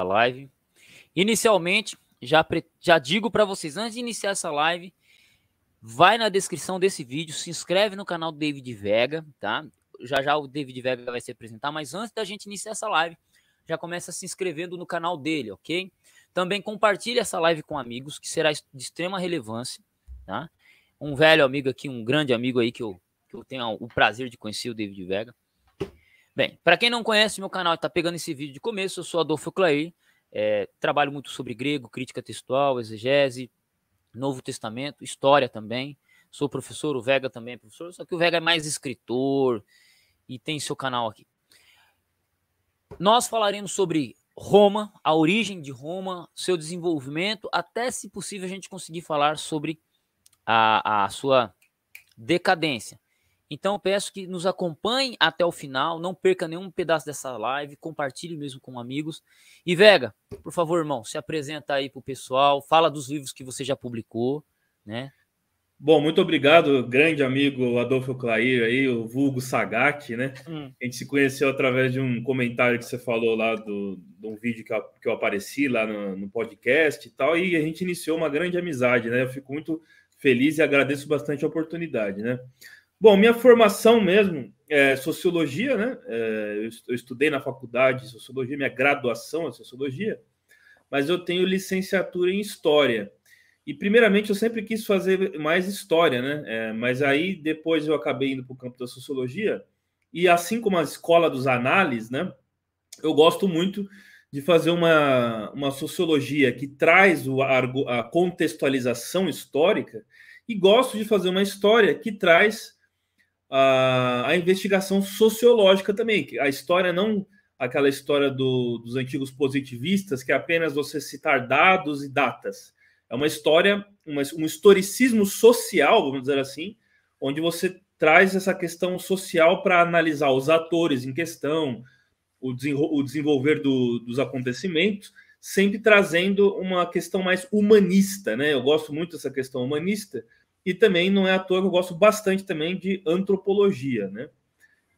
a live. Inicialmente, já, já digo para vocês, antes de iniciar essa live, vai na descrição desse vídeo, se inscreve no canal do David Vega, tá? Já já o David Vega vai se apresentar, mas antes da gente iniciar essa live, já começa se inscrevendo no canal dele, ok? Também compartilhe essa live com amigos, que será de extrema relevância, tá? Um velho amigo aqui, um grande amigo aí que eu, que eu tenho o prazer de conhecer, o David Vega. Bem, para quem não conhece meu canal e está pegando esse vídeo de começo, eu sou Adolfo Clay, é, trabalho muito sobre grego, crítica textual, exegese, Novo Testamento, história também. Sou professor, o Vega também é professor, só que o Vega é mais escritor e tem seu canal aqui. Nós falaremos sobre Roma, a origem de Roma, seu desenvolvimento, até se possível a gente conseguir falar sobre a, a sua decadência. Então eu peço que nos acompanhe até o final, não perca nenhum pedaço dessa live, compartilhe mesmo com amigos. E Vega, por favor, irmão, se apresenta aí para o pessoal, fala dos livros que você já publicou, né? Bom, muito obrigado, grande amigo Adolfo Clair, aí, o vulgo Sagat, né? Hum. A gente se conheceu através de um comentário que você falou lá do, de um vídeo que eu, que eu apareci lá no, no podcast e tal, e a gente iniciou uma grande amizade, né? Eu fico muito feliz e agradeço bastante a oportunidade, né? Bom, minha formação mesmo é sociologia, né? É, eu estudei na faculdade de sociologia, minha graduação é sociologia, mas eu tenho licenciatura em história. E primeiramente eu sempre quis fazer mais história, né? É, mas aí depois eu acabei indo para o campo da sociologia e assim como a escola dos análises, né? Eu gosto muito de fazer uma, uma sociologia que traz o, a, a contextualização histórica e gosto de fazer uma história que traz a, a investigação sociológica também, que a história não aquela história do, dos antigos positivistas, que é apenas você citar dados e datas. É uma história, uma, um historicismo social, vamos dizer assim, onde você traz essa questão social para analisar os atores em questão, o, o desenvolver do, dos acontecimentos, sempre trazendo uma questão mais humanista, né? Eu gosto muito dessa questão humanista, e também não é à toa que eu gosto bastante também de antropologia, né?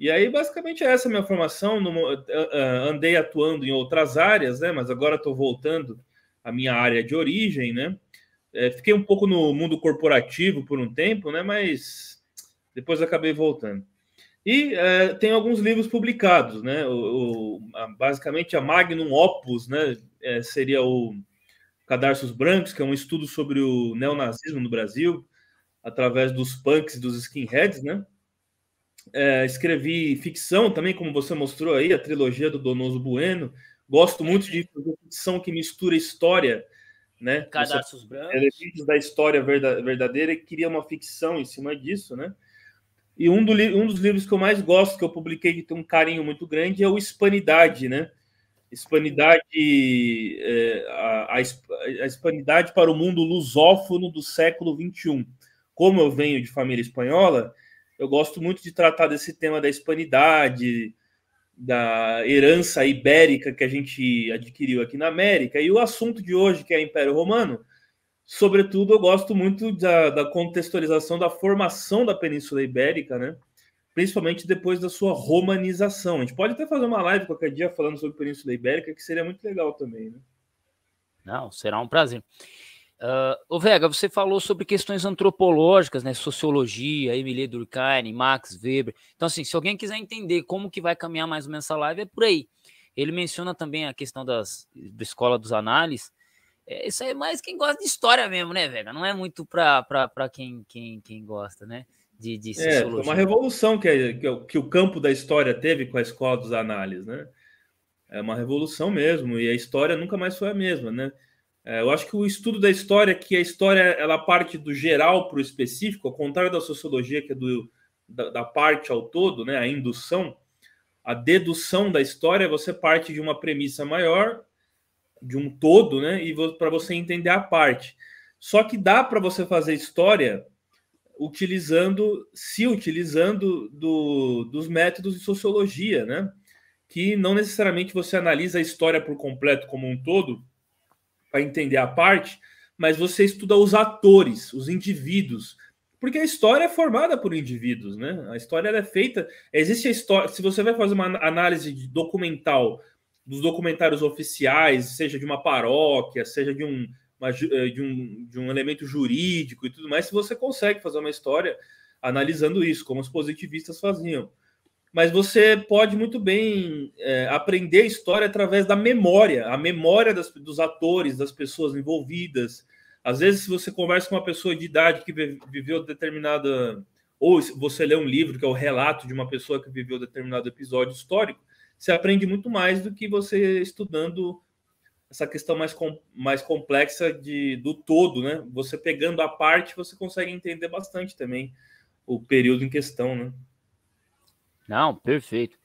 E aí, basicamente, é essa minha formação. Eh, eh, eh, andei atuando em outras áreas, né? Mas agora estou voltando à minha área de origem, né? fiquei um pouco no mundo corporativo por um tempo, né? Mas depois acabei voltando. E tem alguns livros publicados, né? O, o a, basicamente, a Magnum Opus, né? É, seria o Cadarços Brancos, que é um estudo sobre o neonazismo no Brasil através dos punks e dos skinheads, né? É, escrevi ficção também, como você mostrou aí, a trilogia do Donoso Bueno. Gosto muito de ficção que mistura história, né? Cadastros brancos. Elementos da história verdadeira e cria uma ficção em cima disso, né? E um, do, um dos livros que eu mais gosto, que eu publiquei, que tem um carinho muito grande, é o Hispanidade, né? Hispanidade, é, a, a, a Hispanidade para o mundo lusófono do século XXI como eu venho de família espanhola, eu gosto muito de tratar desse tema da hispanidade, da herança ibérica que a gente adquiriu aqui na América. E o assunto de hoje, que é Império Romano, sobretudo eu gosto muito da, da contextualização da formação da Península Ibérica, né? principalmente depois da sua romanização. A gente pode até fazer uma live qualquer dia falando sobre a Península Ibérica, que seria muito legal também. Né? Não, será um prazer. Uh, Vega, você falou sobre questões antropológicas, né? Sociologia, Emile Durkheim, Max Weber. Então, assim, se alguém quiser entender como que vai caminhar mais ou menos essa live, é por aí. Ele menciona também a questão das, da escola dos análises. É, isso aí é mais quem gosta de história mesmo, né, Vega? Não é muito para quem, quem, quem gosta, né? De, de é, é uma revolução que, que, que o campo da história teve com a escola dos análises, né? É uma revolução mesmo, e a história nunca mais foi a mesma, né? É, eu acho que o estudo da história, que a história ela parte do geral para o específico, ao contrário da sociologia, que é do, da, da, parte ao todo, né, a indução, a dedução da história, você parte de uma premissa maior, de um todo, né, e para você entender a parte. Só que dá para você fazer história utilizando, se utilizando do, dos métodos de sociologia, né? Que não necessariamente você analisa a história por completo como um todo, para entender a parte, mas você estuda os atores, os indivíduos, porque a história é formada por indivíduos, né? A história é feita. Existe a história. Se você vai fazer uma análise documental dos documentários oficiais, seja de uma paróquia, seja de um, uma, eh, de um, de um elemento jurídico e tudo mais, se você consegue fazer uma história analisando isso, como os positivistas faziam mas você pode muito bem é, aprender a história através da memória, a memória das, dos atores, das pessoas envolvidas. Às vezes, se você conversa com uma pessoa de idade que viveu determinada. Ou você lê um livro que é o relato de uma pessoa que viveu determinado episódio histórico, você aprende muito mais do que você estudando essa questão mais, com, mais complexa de, do todo, né? Você pegando a parte, você consegue entender bastante também o período em questão, né? Não, perfeito.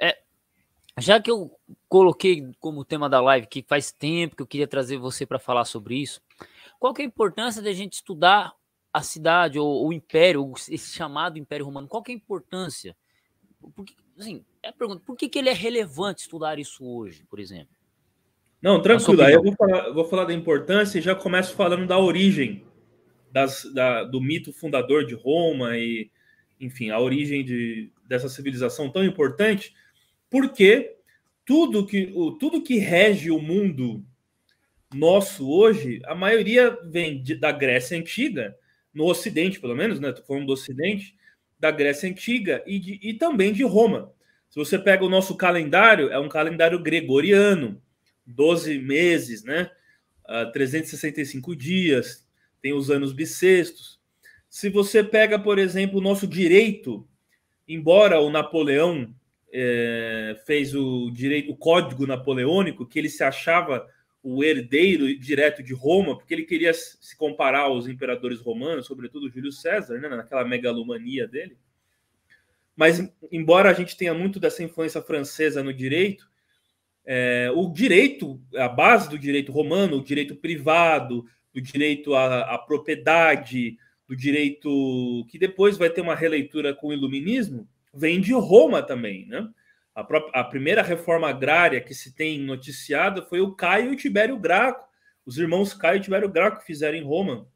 É, já que eu coloquei como tema da live que faz tempo que eu queria trazer você para falar sobre isso, qual que é a importância da gente estudar a cidade ou o império, esse chamado império romano? Qual que é a importância? Porque, assim, é a pergunta, por que, que ele é relevante estudar isso hoje, por exemplo? Não, tranquilo. Aí eu vou falar, vou falar da importância e já começo falando da origem das, da, do mito fundador de Roma e enfim, a origem de, dessa civilização tão importante, porque tudo que, o, tudo que rege o mundo nosso hoje, a maioria vem de, da Grécia Antiga, no Ocidente, pelo menos, né? Estou falando do Ocidente, da Grécia Antiga e, de, e também de Roma. Se você pega o nosso calendário, é um calendário gregoriano, 12 meses, né? Uh, ah, 365 dias, tem os anos bissextos. Se você pega, por exemplo, o nosso direito, embora o Napoleão é, fez o direito, o código napoleônico, que ele se achava o herdeiro direto de Roma, porque ele queria se comparar aos imperadores romanos, sobretudo Júlio César, né, naquela megalomania dele. Mas, embora a gente tenha muito dessa influência francesa no direito, é, o direito, a base do direito romano, o direito privado, o direito à, à propriedade, do direito, que depois vai ter uma releitura com o iluminismo, vem de Roma também, né? A, própria, a primeira reforma agrária que se tem noticiada foi o Caio e Tibério Graco, os irmãos Caio e Tibério Graco fizeram em Roma.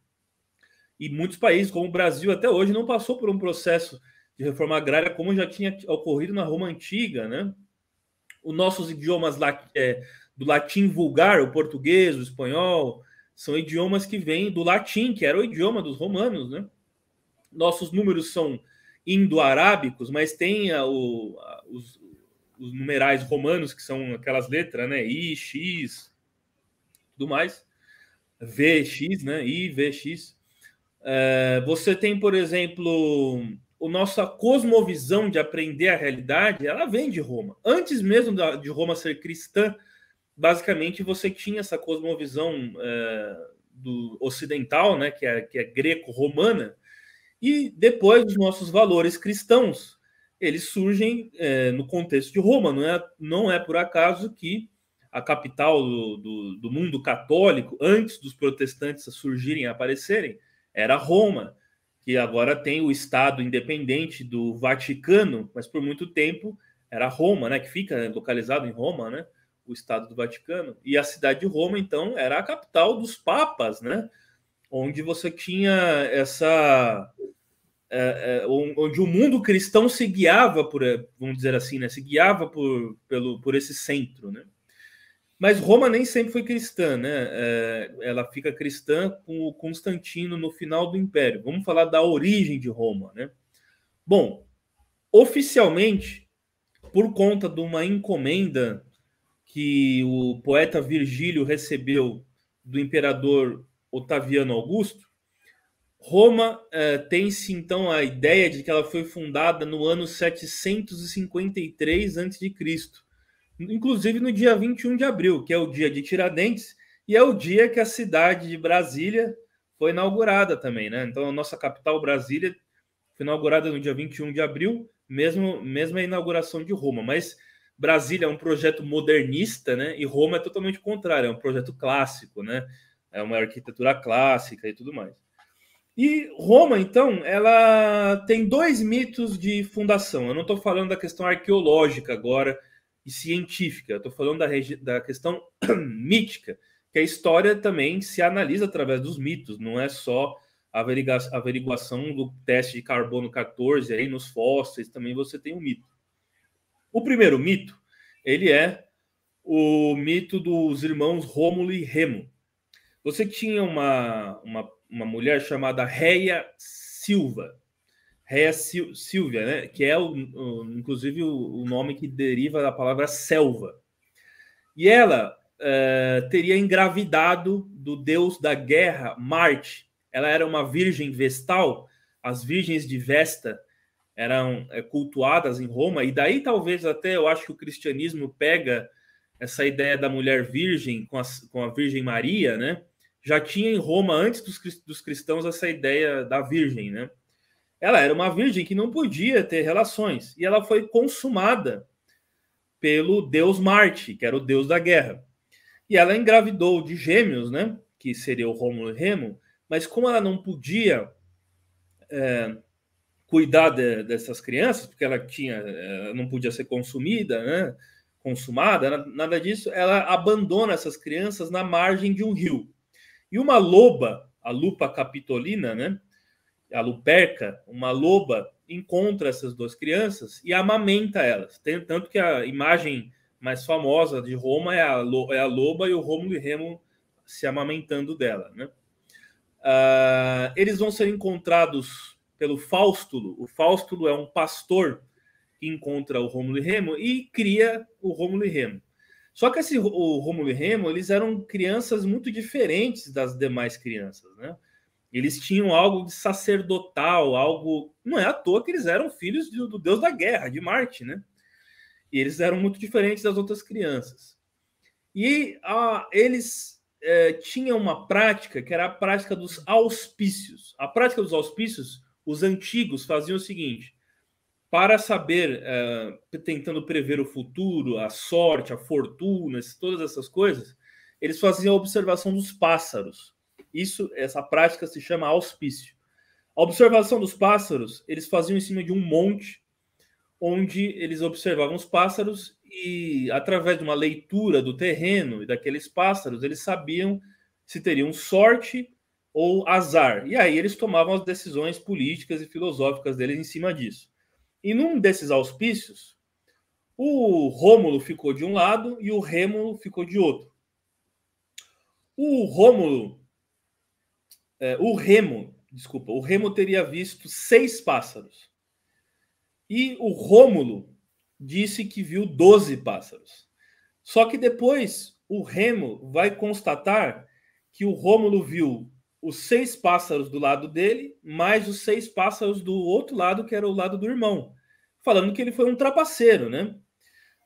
E muitos países, como o Brasil, até hoje não passou por um processo de reforma agrária como já tinha ocorrido na Roma antiga, né? Os nossos idiomas é, do latim vulgar, o português, o espanhol, são idiomas que vêm do latim, que era o idioma dos romanos, né? Nossos números são indo-arábicos, mas tem a, ah, o, a, ah, os, os, numerais romanos, que são aquelas letras, né? I, X, tudo mais. V, X, né? I, V, É, você tem, por exemplo, a nossa cosmovisão de aprender a realidade, ela vem de Roma. Antes mesmo de Roma ser cristã, basicamente você tinha essa cosmovisão é, do ocidental, né, que é, que é greco-romana, e depois os nossos valores cristãos, eles surgem é, no contexto de Roma. Não é, não é por acaso que a capital do, do, do mundo católico, antes dos protestantes surgirem e aparecerem, era Roma, que agora tem o Estado independente do Vaticano, mas por muito tempo era Roma, né, que fica localizado em Roma, né? o Estado do Vaticano, e a cidade de Roma, então, era a capital dos papas, né? Onde você tinha essa. É, é, onde o mundo cristão se guiava por, é, vamos dizer assim, né? Se guiava por, pelo, por esse centro, né? Mas Roma nem sempre foi cristã, né? É, ela fica cristã com o Constantino no final do Império. Vamos falar da origem de Roma, né? Bom, oficialmente, por conta de uma encomenda que o poeta Virgílio recebeu do imperador Otaviano Augusto, Roma eh, tem-se então a ideia de que ela foi fundada no ano 753 a.C., inclusive no dia 21 de abril, que é o dia de Tiradentes, e é o dia que a cidade de Brasília foi inaugurada também, né? Então a nossa capital Brasília foi inaugurada no dia 21 de abril, mesmo mesmo a inauguração de Roma, mas Brasília é um projeto modernista, né? E Roma é totalmente contrário, é um projeto clássico, né? É uma arquitetura clássica e tudo mais. E Roma, então, ela tem dois mitos de fundação. Eu não estou falando da questão arqueológica agora e científica, estou falando da, da questão mítica, que a história também se analisa através dos mitos, não é só a averiguação do teste de carbono 14 aí nos fósseis, também você tem o um mito. O primeiro mito, ele é o mito dos irmãos Rômulo e Remo. Você tinha uma, uma, uma mulher chamada Reia Silva, Reia Sil, Silvia, né? que é, o, o inclusive, o, o, nome que deriva da palavra selva. E ela é, teria engravidado do deus da guerra, Marte. Ela era uma virgem vestal, as virgens de Vesta eram é, cultuadas em Roma, e daí talvez até eu acho que o cristianismo pega essa ideia da mulher virgem com a, com a Virgem Maria, né? Já tinha em Roma, antes dos, dos cristãos, essa ideia da virgem, né? Ela era uma virgem que não podia ter relações, e ela foi consumada pelo deus Marte, que era o deus da guerra. E ela engravidou de gêmeos, né? Que seria o Rômulo e Remo, mas como ela não podia é, cuidar de, dessas crianças, porque ela tinha, eh, não podia ser consumida, né? consumada, nada disso, ela abandona essas crianças na margem de um rio. E uma loba, a lupa capitolina, né? a luperca, uma loba, encontra essas duas crianças e amamenta elas. Tem, tanto que a imagem mais famosa de Roma é a, é a loba e o Rômulo e Remo se amamentando dela. Né? Uh, eles vão ser encontrados pelo Faustulo. O Faustulo é um pastor que encontra o Rômulo e Remo e cria o Rômulo e Remo. Só que esse, o Rômulo e Remo, eles eram crianças muito diferentes das demais crianças, né? Eles tinham algo de sacerdotal, algo... Não é à toa que eles eram filhos do, do deus da guerra, de Marte, né? E eles eram muito diferentes das outras crianças. E eles é, tinham uma prática que era a prática dos auspícios. A prática dos auspícios os antigos faziam o seguinte: para saber, eh, tentando prever o futuro, a sorte, a fortuna, todas essas coisas, eles faziam a observação dos pássaros. Isso, essa prática se chama auspício. A observação dos pássaros, eles faziam em cima de um monte, onde eles observavam os pássaros e, através de uma leitura do terreno e daqueles pássaros, eles sabiam se teriam sorte ou azar. E aí eles tomavam as decisões políticas e filosóficas deles em cima disso. E num desses auspícios, o Rômulo ficou de um lado e o Rêmulo ficou de outro. O Rômulo, é, o Remo, desculpa, o Remo teria visto seis pássaros. E o Rômulo disse que viu doze pássaros. Só que depois o Remo vai constatar que o Rômulo viu os seis pássaros do lado dele, mais os seis pássaros do outro lado, que era o lado do irmão, falando que ele foi um trapaceiro, né?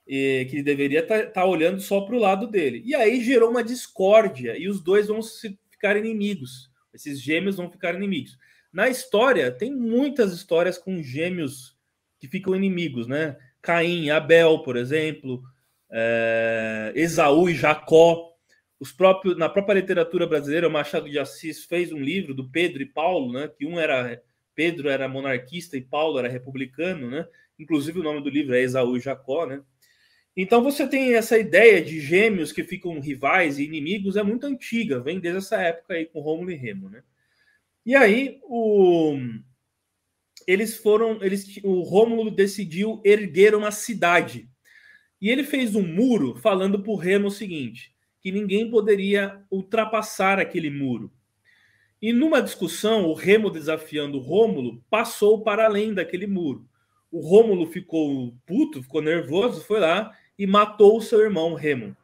E que deveria estar tá, tá olhando só para o lado dele. E aí gerou uma discórdia e os dois vão se ficar inimigos. Esses gêmeos vão ficar inimigos. Na história, tem muitas histórias com gêmeos que ficam inimigos, né? Caim, Abel, por exemplo, é... Esaú e Jacó os próprios, na própria literatura brasileira, o Machado de Assis fez um livro do Pedro e Paulo, né, que um era Pedro era monarquista e Paulo era republicano, né? Inclusive o nome do livro é Esaú e Jacó, né? Então você tem essa ideia de gêmeos que ficam rivais e inimigos é muito antiga, vem desde essa época aí com Rômulo e Remo, né? E aí o eles foram, eles o Rômulo decidiu erguer uma cidade. E ele fez um muro falando para o Remo o seguinte: que ninguém poderia ultrapassar aquele muro. E numa discussão, o Remo desafiando o Rômulo passou para além daquele muro. O Rômulo ficou puto, ficou nervoso, foi lá e matou o seu irmão Remo.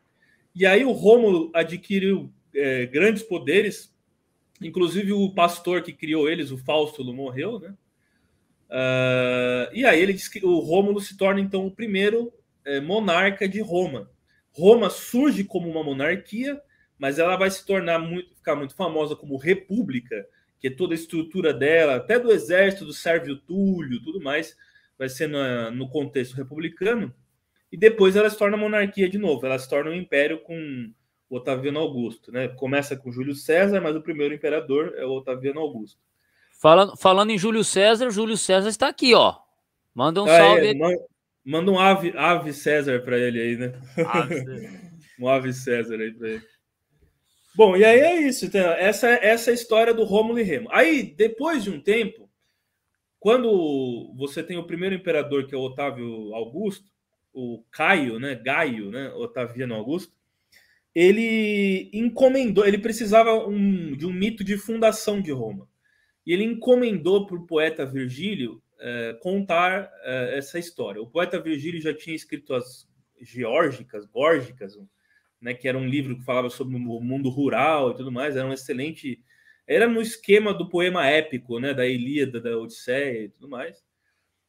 E aí o Rômulo adquiriu é, grandes poderes, inclusive o pastor que criou eles, o Faustulo, morreu, né? Uh, e aí ele diz que o Rômulo se torna então o primeiro é, monarca de Roma. Roma surge como uma monarquia, mas ela vai se tornar muito, ficar muito famosa como república, que é toda a estrutura dela, até do exército, do Sérvio Túlio, tudo mais, vai ser no contexto republicano. E depois ela se torna monarquia de novo, ela se torna um império com o Otaviano Augusto, né? Começa com Júlio César, mas o primeiro imperador é o Otaviano Augusto. Falando, falando em Júlio César, Júlio César está aqui, ó. Manda um ah, é? salve. É, Manda um ave, ave César para ele aí, né? Ave um ave César aí para ele. Bom, e aí é isso, então, essa essa é a história do Rômulo e Remo. Aí, depois de um tempo, quando você tem o primeiro imperador, que é o Otávio Augusto, o Caio, né? Gaio, né? Otaviano Augusto, ele encomendou, ele precisava um, de um mito de fundação de Roma. E ele encomendou para o poeta Virgílio eh, contar eh, essa história. O poeta Virgílio já tinha escrito as Geórgicas, Górgicas, né, que era um livro que falava sobre o mundo rural e tudo mais, era um excelente. Era no esquema do poema épico, né, da Ilíada, da Odisseia e tudo mais.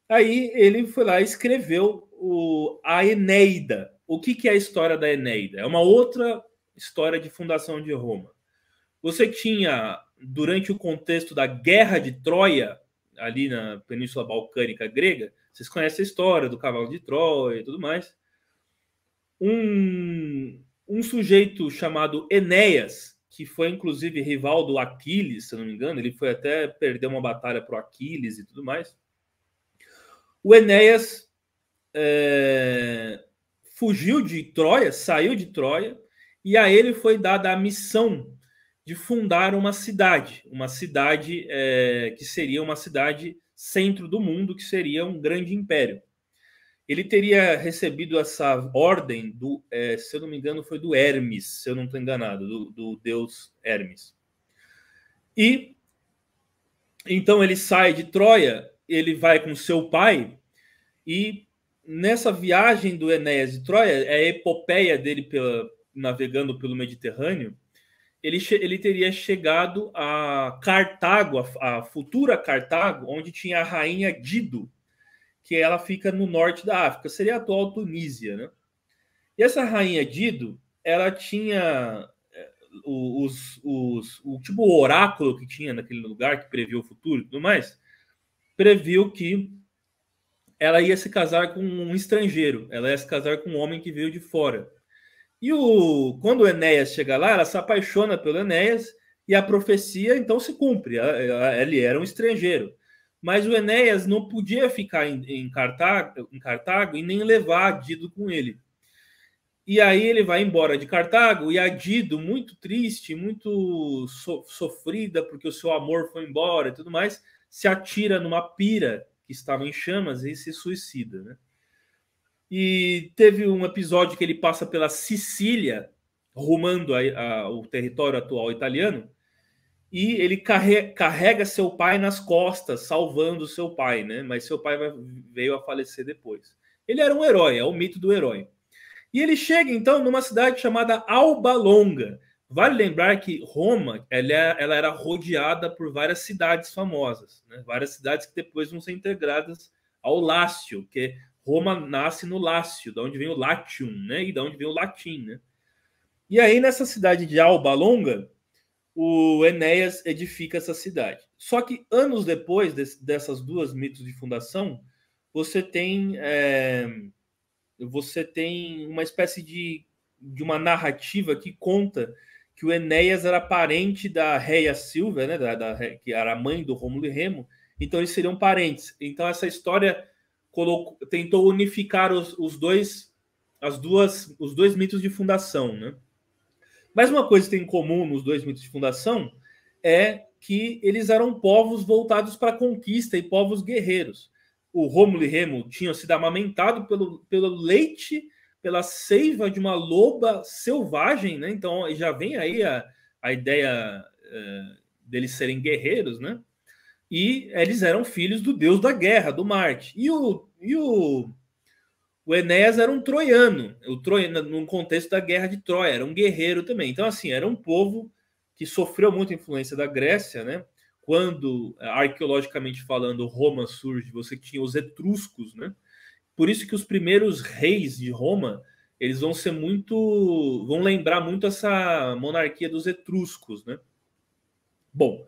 Aí ele foi lá e escreveu o, a Eneida. O que, que é a história da Eneida? É uma outra história de fundação de Roma. Você tinha, durante o contexto da Guerra de Troia, ali na Península Balcânica grega, vocês conhecem a história do cavalo de Troia e tudo mais. Um, um sujeito chamado Enéas, que foi inclusive rival do Aquiles, se não me engano, ele foi até perder uma batalha para o Aquiles e tudo mais. O Enéas é, fugiu de Troia, saiu de Troia, e a ele foi dada a missão de fundar uma cidade, uma cidade é, que seria uma cidade centro do mundo, que seria um grande império. Ele teria recebido essa ordem do, é, se eu não me engano, foi do Hermes, se eu não estou enganado, do, do deus Hermes. E então ele sai de Troia, ele vai com seu pai e nessa viagem do Enéas de Troia, é a epopeia dele pela, navegando pelo Mediterrâneo, ele, ele teria chegado a Cartago, a, a, futura Cartago, onde tinha a rainha Dido, que ela fica no norte da África, seria a atual Tunísia, né? E essa rainha Dido, ela tinha eh, os, os, o tipo oráculo que tinha naquele lugar, que previu o futuro e tudo mais, previu que ela ia se casar com um estrangeiro, ela ia se casar com um homem que veio de fora. E o, quando o Enéas chega lá, ela se apaixona pelo Enéas e a profecia então se cumpre. Ele era um estrangeiro. Mas o Enéas não podia ficar em, em, Cartago, em Cartago e nem levar Dido com ele. E aí ele vai embora de Cartago e a Dido, muito triste, muito so, sofrida, porque o seu amor foi embora e tudo mais, se atira numa pira que estava em chamas e se suicida. Né? E teve um episódio que ele passa pela Sicília, rumando a, a, o território atual italiano, e ele carrega, carrega seu pai nas costas, salvando seu pai, né? Mas seu pai vai, veio a falecer depois. Ele era um herói, é o mito do herói. E ele chega então numa cidade chamada Alba Longa. Vale lembrar que Roma ela, é, era rodeada por várias cidades famosas, né? várias cidades que depois vão ser integradas ao Lácio, que Roma nasce no Lácio, da onde vem o Latium, né? E da onde vem o latim, né? E aí nessa cidade de Alba Longa, o Enéas edifica essa cidade. Só que anos depois de, dessas duas mitos de fundação, você tem é, você tem uma espécie de, de uma narrativa que conta que o Enéas era parente da Reia Silva, né, da, da, que era a mãe do Rômulo e Remo, então eles seriam parentes. Então essa história colocou, tentou unificar os, os dois as duas os dois mitos de fundação, né? Mas uma coisa que tem em comum nos dois mitos de fundação é que eles eram povos voltados para a conquista e povos guerreiros. O Rômulo e Remo tinham sido amamentados pelo, pelo leite, pela seiva de uma loba selvagem, né? Então já vem aí a, a ideia uh, deles serem guerreiros, né? e eles eram filhos do deus da guerra, do Marte. E o, e o, o Enéas era um troiano, o troiano, no contexto da guerra de Troia, era um guerreiro também. Então, assim, era um povo que sofreu muita influência da Grécia, né? Quando, arqueologicamente falando, Roma surge, você tinha os etruscos, né? Por isso que os primeiros reis de Roma, eles vão ser muito... vão lembrar muito essa monarquia dos etruscos, né? Bom,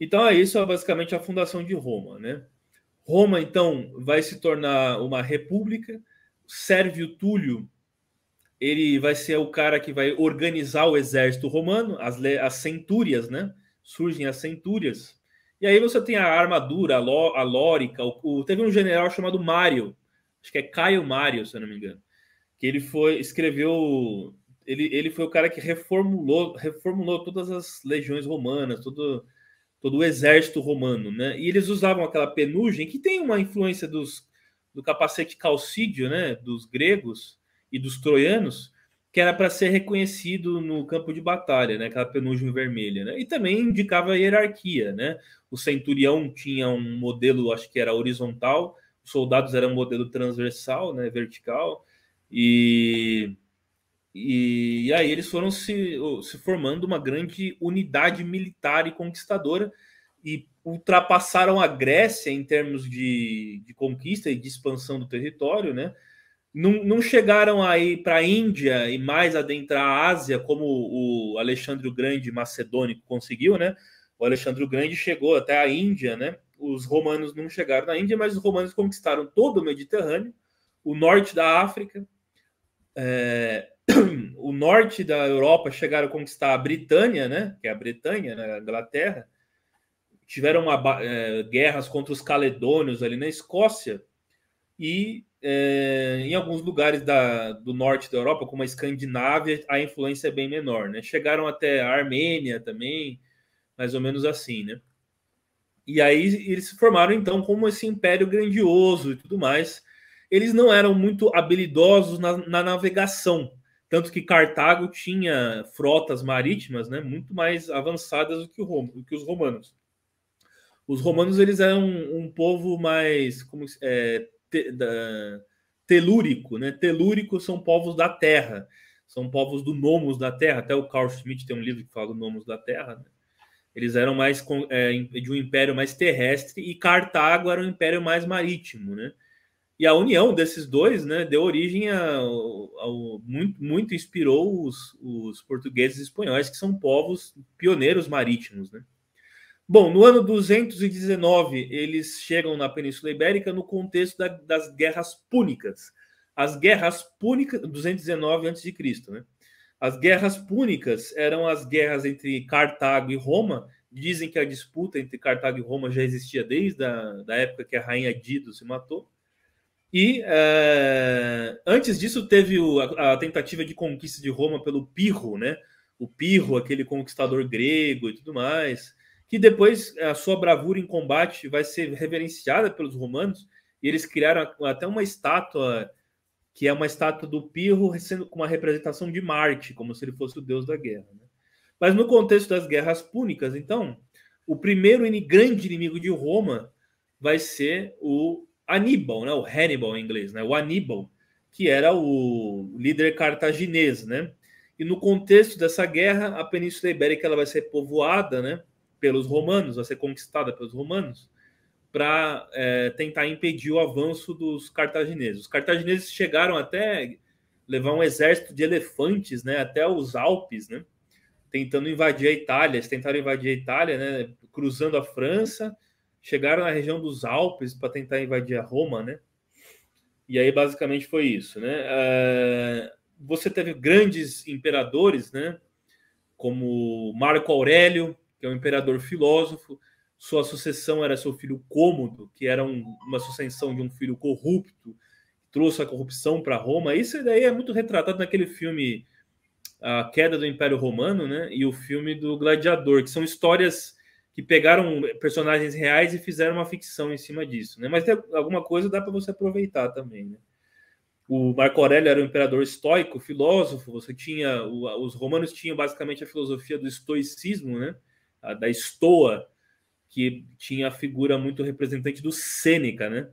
então é isso, é basicamente a fundação de Roma, né? Roma então vai se tornar uma república. Sérvio Túlio ele vai ser o cara que vai organizar o exército romano, as, as centúrias, né? Surgem as centúrias. E aí você tem a armadura, a, a lórica. O, o, teve um general chamado Mário, acho que é Caio Mário, se eu não me engano, que ele foi escreveu, ele, ele foi o cara que reformulou, reformulou todas as legiões romanas, todo todo o exército romano, né? E eles usavam aquela penugem que tem uma influência dos, do capacete calcídio, né? Dos gregos e dos troianos, que era para ser reconhecido no campo de batalha, né? Aquela penugem vermelha, né? E também indicava a hierarquia, né? O centurião tinha um modelo, acho que era horizontal, os soldados eram um modelo transversal, né? Vertical e e, e aí eles foram se, se formando uma grande unidade militar e conquistadora e ultrapassaram a Grécia em termos de, de conquista e de expansão do território, né? Não, não chegaram aí para a Índia e mais adentrar a Ásia, como o Alexandre o Grande macedônico conseguiu, né? O Alexandre o Grande chegou até a Índia, né? Os romanos não chegaram na Índia, mas os romanos conquistaram todo o Mediterrâneo, o norte da África, é, o norte da Europa chegaram a conquistar a Britânia, né? Que é a Bretanha, né, a Inglaterra. Tiveram uma, é, guerras contra os caledônios ali na Escócia e é, em alguns lugares da, do norte da Europa, como a Escandinávia, a influência é bem menor, né? Chegaram até a Armênia também, mais ou menos assim, né? E aí eles se formaram então como esse império grandioso e tudo mais eles não eram muito habilidosos na, na navegação, tanto que Cartago tinha frotas marítimas né, muito mais avançadas do que, Roma, do que os romanos. Os romanos eles eram um, um povo mais como, é, te, da, telúrico, né? Telúrico são povos da terra, são povos do nomos da terra. Até o Carl Schmitt tem um livro que fala do nomos da terra. Né? Eles eram mais é, de um império mais terrestre e Cartago era um império mais marítimo, né? E a união desses dois né, deu origem ao, muito, muito, inspirou os, os, portugueses e espanhóis, que são povos pioneiros marítimos. Né? Bom, no ano 219, eles chegam na Península Ibérica no contexto da, das guerras púnicas. As guerras púnicas, 219 a.C., né? As guerras púnicas eram as guerras entre Cartago e Roma. Dizem que a disputa entre Cartago e Roma já existia desde a da época que a rainha Dido se matou. E eh, antes disso teve o, a, a, tentativa de conquista de Roma pelo Pirro, né? O Pirro, aquele conquistador grego e tudo mais, que depois eh, a sua bravura em combate vai ser reverenciada pelos romanos e eles criaram até uma estátua que é uma estátua do Pirro sendo com uma representação de Marte, como se ele fosse o deus da guerra. Né? Mas no contexto das guerras púnicas, então, o primeiro grande inimigo de Roma vai ser o Aníbal, né? O Hannibal em inglês, né? O Aníbal, que era o líder cartaginês, né? E no contexto dessa guerra, a Península Ibérica ela vai ser povoada, né? Pelos romanos, vai ser conquistada pelos romanos para é, tentar impedir o avanço dos cartagineses. Os cartagineses chegaram até levar um exército de elefantes, né? Até os Alpes, né? Tentando invadir a Itália, eles tentaram invadir a Itália, né? Cruzando a França chegaram na região dos Alpes para tentar invadir a Roma, né? E aí basicamente foi isso, né? É, você teve grandes imperadores, né? Como Marco Aurélio, que é um imperador filósofo. Sua sucessão era seu filho Cômodo, que era um, uma sucessão de um filho corrupto, trouxe a corrupção para Roma. Isso daí é muito retratado naquele filme A Queda do Império Romano, né? E o filme do Gladiador, que são histórias que pegaram personagens reais e fizeram uma ficção em cima disso, né? Mas tem alguma coisa dá para você aproveitar também, né? O Marco Aurélio era um imperador estoico, filósofo. Você tinha o, os romanos tinham basicamente a filosofia do estoicismo, né? A, da estoa, que tinha a figura muito representante do Sêneca, né?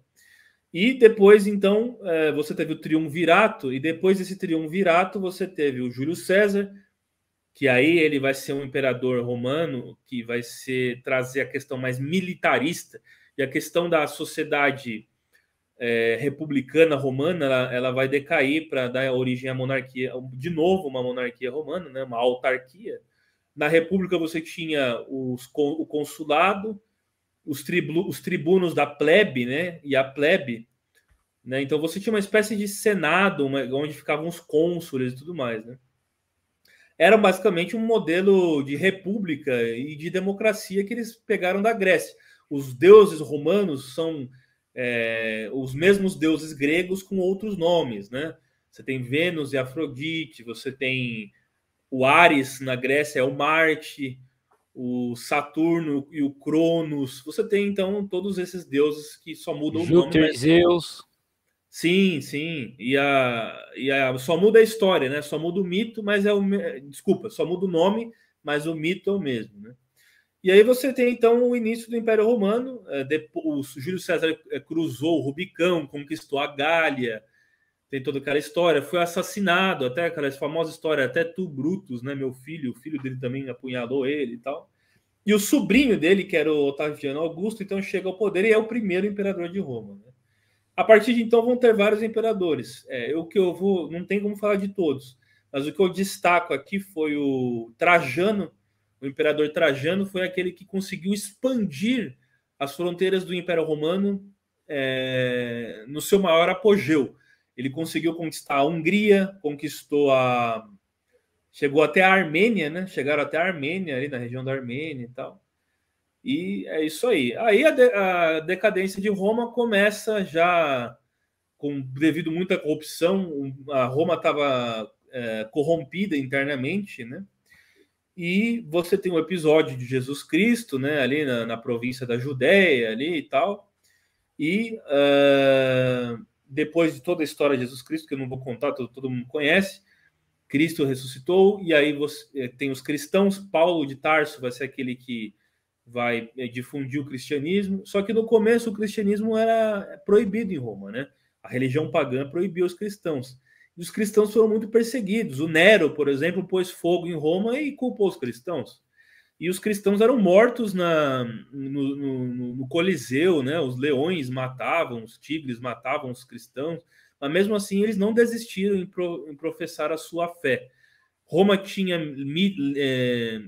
E depois, então, é, você teve o triunvirato e depois desse triunvirato você teve o Júlio César, que aí ele vai ser um imperador romano que vai ser trazer a questão mais militarista e a questão da sociedade é, republicana romana ela, ela vai decair para dar origem à monarquia de novo uma monarquia romana né uma autarquia na república você tinha os, o consulado os, tribu, os tribunos da plebe né e a plebe né então você tinha uma espécie de senado uma, onde ficavam os cônsules e tudo mais né era basicamente um modelo de república e de democracia que eles pegaram da Grécia. Os deuses romanos são é, os mesmos deuses gregos com outros nomes, né? Você tem Vênus e Afrodite, você tem o Ares na Grécia, é o Marte, o Saturno e o Cronos. Você tem então todos esses deuses que só mudam Júpiter, o nome. Júpiter, Zeus. Sim, sim. E a, e a só muda a história, né? Só muda o mito, mas é o é, desculpa, só muda o nome, mas o mito é o mesmo, né? E aí você tem então o início do Império Romano. É, depois, Júlio César é, cruzou o Rubicão, conquistou a Gália, tem toda aquela história. Foi assassinado, até aquela famosa história, até tu Brutus, né? Meu filho, o filho dele também apunhalou ele e tal. E o sobrinho dele, que era o Otaviano Augusto, então chega ao poder e é o primeiro imperador de Roma. Né? A partir de então vão ter vários imperadores. É, o que eu vou, não tem como falar de todos, mas o que eu destaco aqui foi o Trajano. O imperador Trajano foi aquele que conseguiu expandir as fronteiras do Império Romano é, no seu maior apogeu. Ele conseguiu conquistar a Hungria, conquistou a chegou até a Armênia, né? Chegaram até a Armênia ali na região da Armênia e tal. E é isso aí. Aí a, de, a, decadência de Roma começa já com devido muita corrupção. A Roma estava é, corrompida internamente, né? E você tem o um episódio de Jesus Cristo, né? Ali na, na província da Judéia, ali e tal. E uh, depois de toda a história de Jesus Cristo, que eu não vou contar, todo, todo mundo conhece, Cristo ressuscitou, e aí você é, tem os cristãos. Paulo de Tarso vai ser aquele que vai eh, difundir o cristianismo. Só que no começo o cristianismo era proibido em Roma, né? A religião pagã proibiu os cristãos. E os cristãos foram muito perseguidos. O Nero, por exemplo, pôs fogo em Roma e culpou os cristãos. E os cristãos eram mortos na, no, no, no Coliseu, né? Os leões matavam, os tigres matavam os cristãos. Mas mesmo assim, eles não desistiram em, pro, em professar a sua fé. Roma tinha é,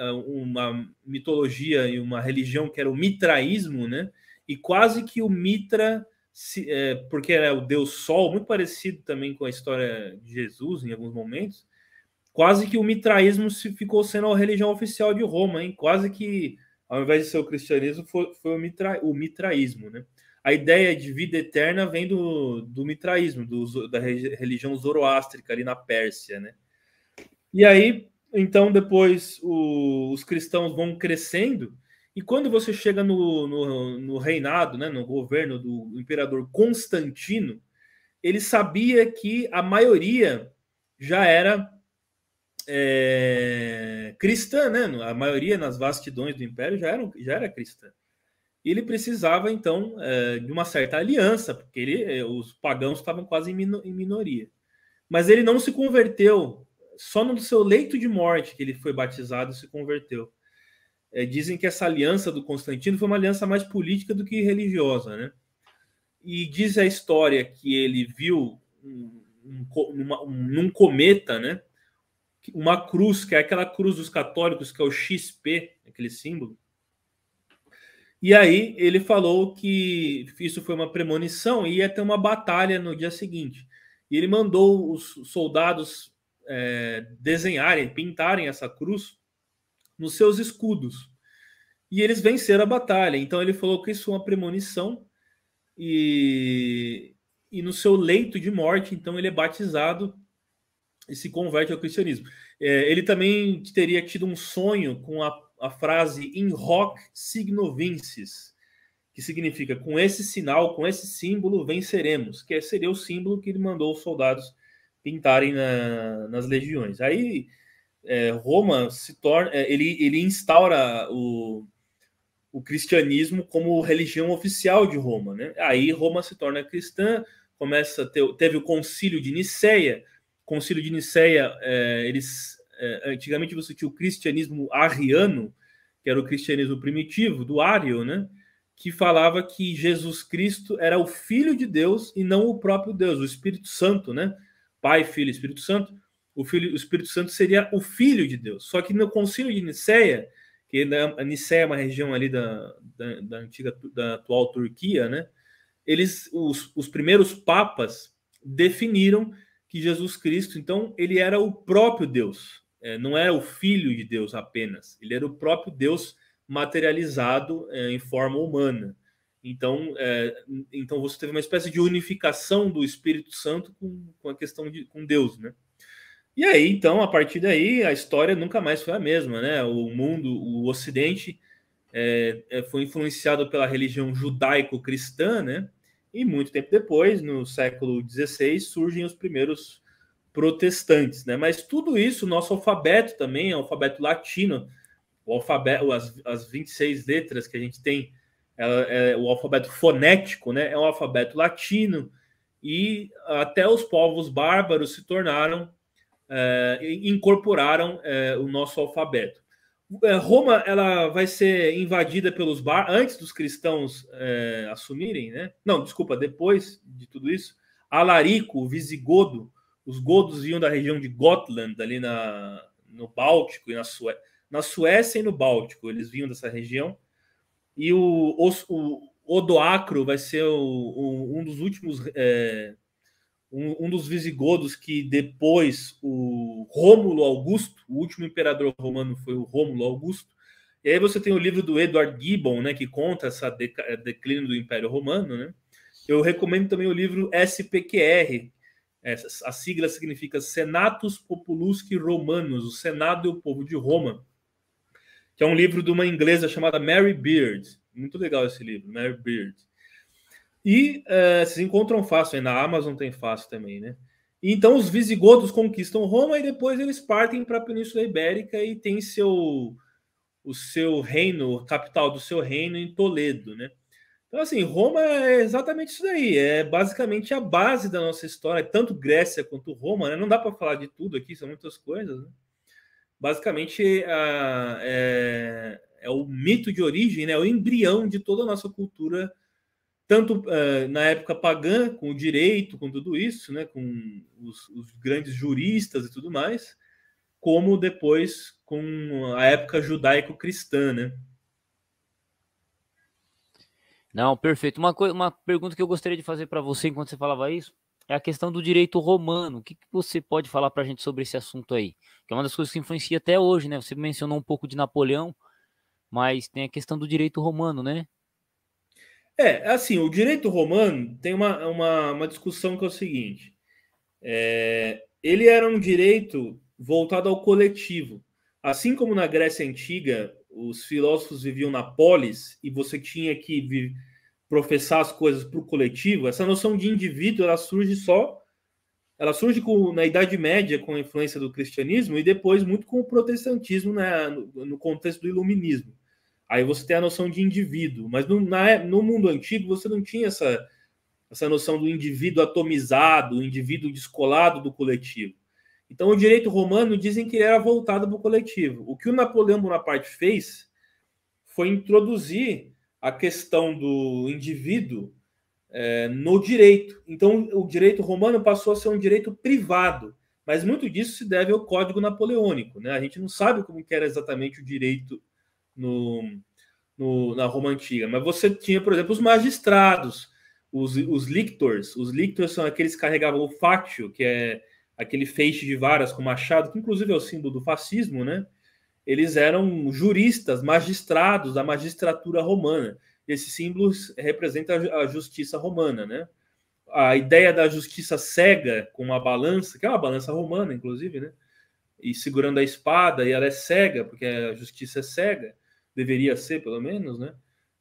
é, uma mitologia e uma religião que era o mitraísmo, né? E quase que o Mitra, se, é, porque era o deus Sol, muito parecido também com a história de Jesus em alguns momentos, quase que o mitraísmo se ficou sendo a religião oficial de Roma, hein? Quase que, ao invés de ser o cristianismo, foi, foi o, mitra, o mitraísmo, né? A ideia de vida eterna vem do, do mitraísmo, do, da religião zoroástrica ali na Pérsia, né? E aí, então, depois o, os cristãos vão crescendo, e quando você chega no, no, no reinado, né, no governo do imperador Constantino, ele sabia que a maioria já era é, cristã, né? A maioria nas vastidões do império já era, já era cristã. Ele precisava, então, é, de uma certa aliança, porque ele, é, os pagãos estavam quase em, minoria. Mas ele não se converteu só no seu leito de morte que ele foi batizado e se converteu. É, dizem que essa aliança do Constantino foi uma aliança mais política do que religiosa, né? E diz a história que ele viu um, um, uma, um, num cometa, né? Uma cruz, que é aquela cruz dos católicos, que é o XP, aquele símbolo. E aí ele falou que isso foi uma premonição e ia ter uma batalha no dia seguinte. E ele mandou os soldados é, desenharem, pintarem essa cruz nos seus escudos. E eles venceram a batalha. Então ele falou que isso é uma premonição e, e no seu leito de morte, então ele é batizado e se converte ao cristianismo. É, ele também teria tido um sonho com a, a frase in hoc signo vinces, que significa com esse sinal, com esse símbolo venceremos, que seria o símbolo que ele mandou os soldados pintarem na, nas legiões. Aí é, Roma se torna, é, ele, ele instaura o, o cristianismo como religião oficial de Roma, né? Aí Roma se torna cristã, começa ter, teve o Concílio de Nicéia. Concílio de Nicéia, é, eles é, antigamente você tinha o cristianismo arriano, que era o cristianismo primitivo do Ário, né? Que falava que Jesus Cristo era o Filho de Deus e não o próprio Deus, o Espírito Santo, né? Pai, Filho e Espírito Santo, o, filho, o Espírito Santo seria o Filho de Deus. Só que no concílio de Nicéia, que a é Nicéia é uma região ali da, da, da antiga, da atual Turquia, né? Eles, os, os primeiros papas definiram que Jesus Cristo, então, ele era o próprio Deus, é, não era é o Filho de Deus apenas, ele era o próprio Deus materializado é, em forma humana. Então, é, então você teve uma espécie de unificação do Espírito Santo com, com a questão de com Deus, né? E aí, então, a partir daí, a história nunca mais foi a mesma, né? O mundo, o Ocidente, é, é foi influenciado pela religião judaico-cristã, né? E muito tempo depois, no século XVI, surgem os primeiros protestantes, né? Mas tudo isso, nosso alfabeto também, é alfabeto latino, o alfabeto, as, as 26 letras que a gente tem é, o alfabeto fonético, né? É um alfabeto latino e até os povos bárbaros se tornaram é, incorporaram é, o nosso alfabeto. É, Roma ela vai ser invadida pelos bar antes dos cristãos é, assumirem, né? Não, desculpa, depois de tudo isso, Alarico, o visigodo, os godos vinham da região de Gotland, ali na, no Báltico e na Suécia, na Suécia e no Báltico, eles vinham dessa região e o, o, Odoacro vai ser o, o, um dos últimos. É, um, um, dos visigodos que depois o Rômulo Augusto, o último imperador romano foi o Rômulo Augusto. E aí você tem o livro do Edward Gibbon, né, que conta essa é, declínio do Império Romano, né? Eu recomendo também o livro SPQR. a sigla significa Senatus Populusque Romanos, o Senado e o Povo de Roma que é um livro de uma inglesa chamada Mary Beard. Muito legal esse livro, Mary Beard. E é, vocês encontram fácil, aí na Amazon tem fácil também, né? então os visigodos conquistam Roma e depois eles partem para a Península Ibérica e tem seu o seu reino, capital do seu reino em Toledo, né? Então, assim, Roma é exatamente isso daí, é basicamente a base da nossa história, tanto Grécia quanto Roma, né? Não dá para falar de tudo aqui, são muitas coisas, né? basicamente a, é, é, o mito de origem, né, o embrião de toda a nossa cultura, tanto é, na época pagã, com o direito, com tudo isso, né, com os, os grandes juristas e tudo mais, como depois com a época judaico-cristã, né? Não, perfeito. Uma, coisa, uma pergunta que eu gostaria de fazer para você enquanto você falava isso é a questão do direito romano. O que, que você pode falar para a gente sobre esse assunto aí? Que é uma das coisas que influencia até hoje, né? Você mencionou um pouco de Napoleão, mas tem a questão do direito romano, né? É, assim, o direito romano tem uma, uma, uma discussão que é o seguinte: é, ele era um direito voltado ao coletivo. Assim como na Grécia Antiga, os filósofos viviam na polis e você tinha que professar as coisas para o coletivo, essa noção de indivíduo ela surge só, ela surge com, na Idade Média com a influência do cristianismo e depois muito com o protestantismo né, no, no contexto do iluminismo. Aí você tem a noção de indivíduo, mas no, na, é, no mundo antigo você não tinha essa, essa noção do indivíduo atomizado, o indivíduo descolado do coletivo. Então, o direito romano dizem que ele era voltado para o coletivo. O que o Napoleão Bonaparte fez foi introduzir a questão do indivíduo é, no direito. Então, o direito romano passou a ser um direito privado, mas muito disso se deve ao Código Napoleônico. Né? A gente não sabe como era exatamente o direito no, no, na Roma Antiga, mas você tinha, por exemplo, os magistrados, os, os lictors. Os lictors são aqueles que carregavam o fátio, que é aquele feixe de varas com machado, que inclusive é o símbolo do fascismo, né? eles eram juristas, magistrados da magistratura romana. Esse símbolo representa a justiça romana, né? A ideia da justiça cega com uma balança, que é uma balança romana, inclusive, né? E segurando a espada, e ela é cega, porque a justiça é cega, deveria ser, pelo menos, né?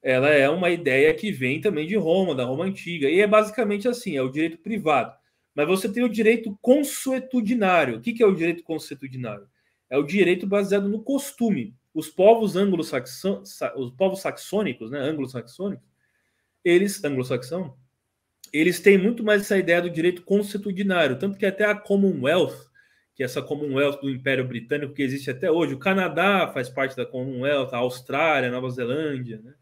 Ela é uma ideia que vem também de Roma, da Roma antiga, e é basicamente assim: é o direito privado. Mas você tem o direito consuetudinário. O que é o direito consuetudinário? é o direito baseado no costume. Os povos anglo-saxônicos, os povos saxônicos, né, anglo-saxônicos, eles, anglo-saxão, eles têm muito mais essa ideia do direito constitucionário, tanto que até a Commonwealth, que é essa Commonwealth do Império Britânico que existe até hoje, o Canadá faz parte da Commonwealth, a Austrália, a Nova Zelândia, né?